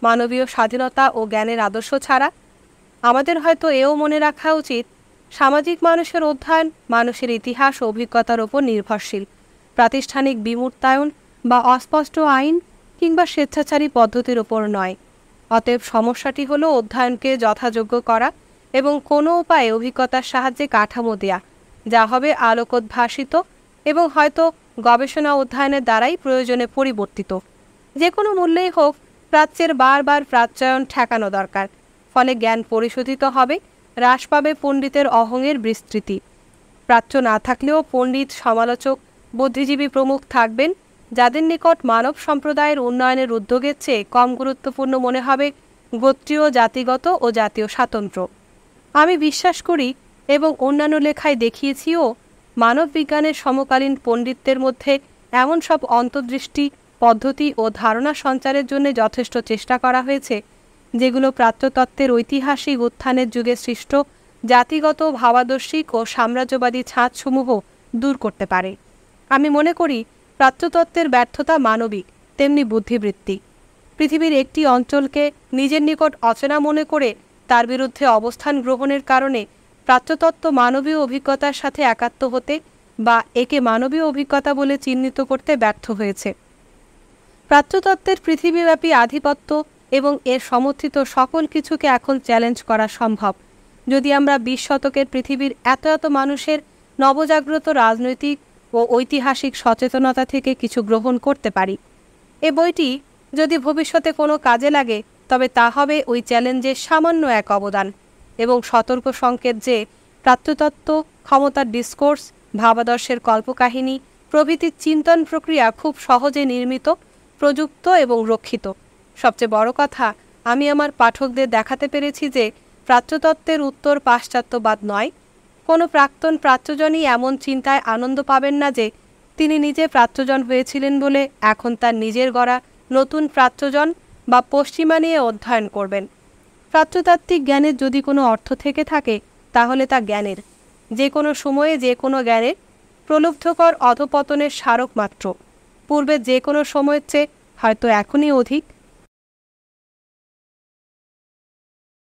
মানবীয় স্বাধীনতা ও জ্ঞানের আদর্শ ছাড়া আমাদের হয়তো এও মনে রাখা উচিত সামাজিক মানুষের অধ্যয়ন মানুষের ইতিহাস ও অভিজ্ঞতার ওপর নির্ভরশীল প্রাতিষ্ঠানিক বিমূর্তায়ন বা অস্পষ্ট আইন কিংবা স্বেচ্ছাচারী পদ্ধতির ওপর নয় অতএব সমস্যাটি হল অধ্যয়নকে যথাযোগ্য করা এবং কোনো উপায়ে অভিজ্ঞতার সাহায্যে কাঠামো দেয়া যা হবে আলোকোদ্ভাসিত এবং হয়তো গবেষণা অধ্যয়নের দ্বারাই প্রয়োজনে পরিবর্তিত যে কোনো মূল্যেই হোক প্রাচ্যের বারবার প্রাচ্যায়ন ঠেকানো দরকার ফলে জ্ঞান পরিশোধিত হবে হ্রাস পাবে পণ্ডিতের অহংয়ের বিস্তৃতি প্রাচ্য না থাকলেও পণ্ডিত সমালোচক বুদ্ধিজীবী প্রমুখ থাকবেন যাদের নিকট মানব সম্প্রদায়ের উন্নয়নের উদ্যোগের চেয়ে কম গুরুত্বপূর্ণ মনে হবে গোত্রীয় জাতিগত ও জাতীয় স্বাতন্ত্র্য আমি বিশ্বাস করি এবং অন্যান্য লেখায় দেখিয়েছিও মানব বিজ্ঞানের সমকালীন পণ্ডিতদের মধ্যে এমন সব অন্তর্দৃষ্টি পদ্ধতি ও ধারণা সঞ্চারের জন্য যথেষ্ট চেষ্টা করা হয়েছে যেগুলো প্রাচ্যতত্ত্বের ঐতিহাসিক উত্থানের যুগে সৃষ্ট জাতিগত ভাবাদর্শিক ও সাম্রাজ্যবাদী ছাঁচসমূহ দূর করতে পারে আমি মনে করি প্রাচ্যতত্ত্বের ব্যর্থতা মানবিক তেমনি বুদ্ধিবৃত্তি পৃথিবীর একটি অঞ্চলকে নিজের নিকট অচেনা মনে করে তার বিরুদ্ধে অবস্থান গ্রহণের কারণে প্রাচ্যতত্ত্ব মানবীয় অভিজ্ঞতার সাথে একাত্ম হতে বা একে মানবীয় অভিজ্ঞতা বলে চিহ্নিত করতে ব্যর্থ হয়েছে প্রাচ্যতত্ত্বের পৃথিবীব্যাপী আধিপত্য এবং এর সমর্থিত সকল কিছুকে এখন চ্যালেঞ্জ করা সম্ভব যদি আমরা বিশ শতকের পৃথিবীর এত এত মানুষের নবজাগ্রত রাজনৈতিক ও ঐতিহাসিক সচেতনতা থেকে কিছু গ্রহণ করতে পারি এ বইটি যদি ভবিষ্যতে কোনো কাজে লাগে তবে তা হবে ওই চ্যালেঞ্জের সামান্য এক অবদান এবং সতর্ক সংকেত যে প্রাত্যতত্ত্ব ক্ষমতার ডিসকোর্স ভাবাদর্শের কল্পকাহিনী প্রভৃতির চিন্তন প্রক্রিয়া খুব সহজে নির্মিত প্রযুক্ত এবং রক্ষিত সবচেয়ে বড় কথা আমি আমার পাঠকদের দেখাতে পেরেছি যে প্রাচ্যতত্ত্বের উত্তর পাশ্চাত্যবাদ নয় কোনো প্রাক্তন প্রাচ্যজনই এমন চিন্তায় আনন্দ পাবেন না যে তিনি নিজে প্রাচ্যজন হয়েছিলেন বলে এখন তার নিজের গড়া নতুন প্রাচ্যজন বা পশ্চিমা নিয়ে অধ্যয়ন করবেন প্রাচ্যতাত্ত্বিক জ্ঞানের যদি কোনো অর্থ থেকে থাকে তাহলে তা জ্ঞানের যে কোনো সময়ে যে কোনো জ্ঞানের প্রলুব্ধকর অধপতনের স্মারক মাত্র পূর্বে যে কোনো সময়ের চেয়ে হয়তো এখনই অধিক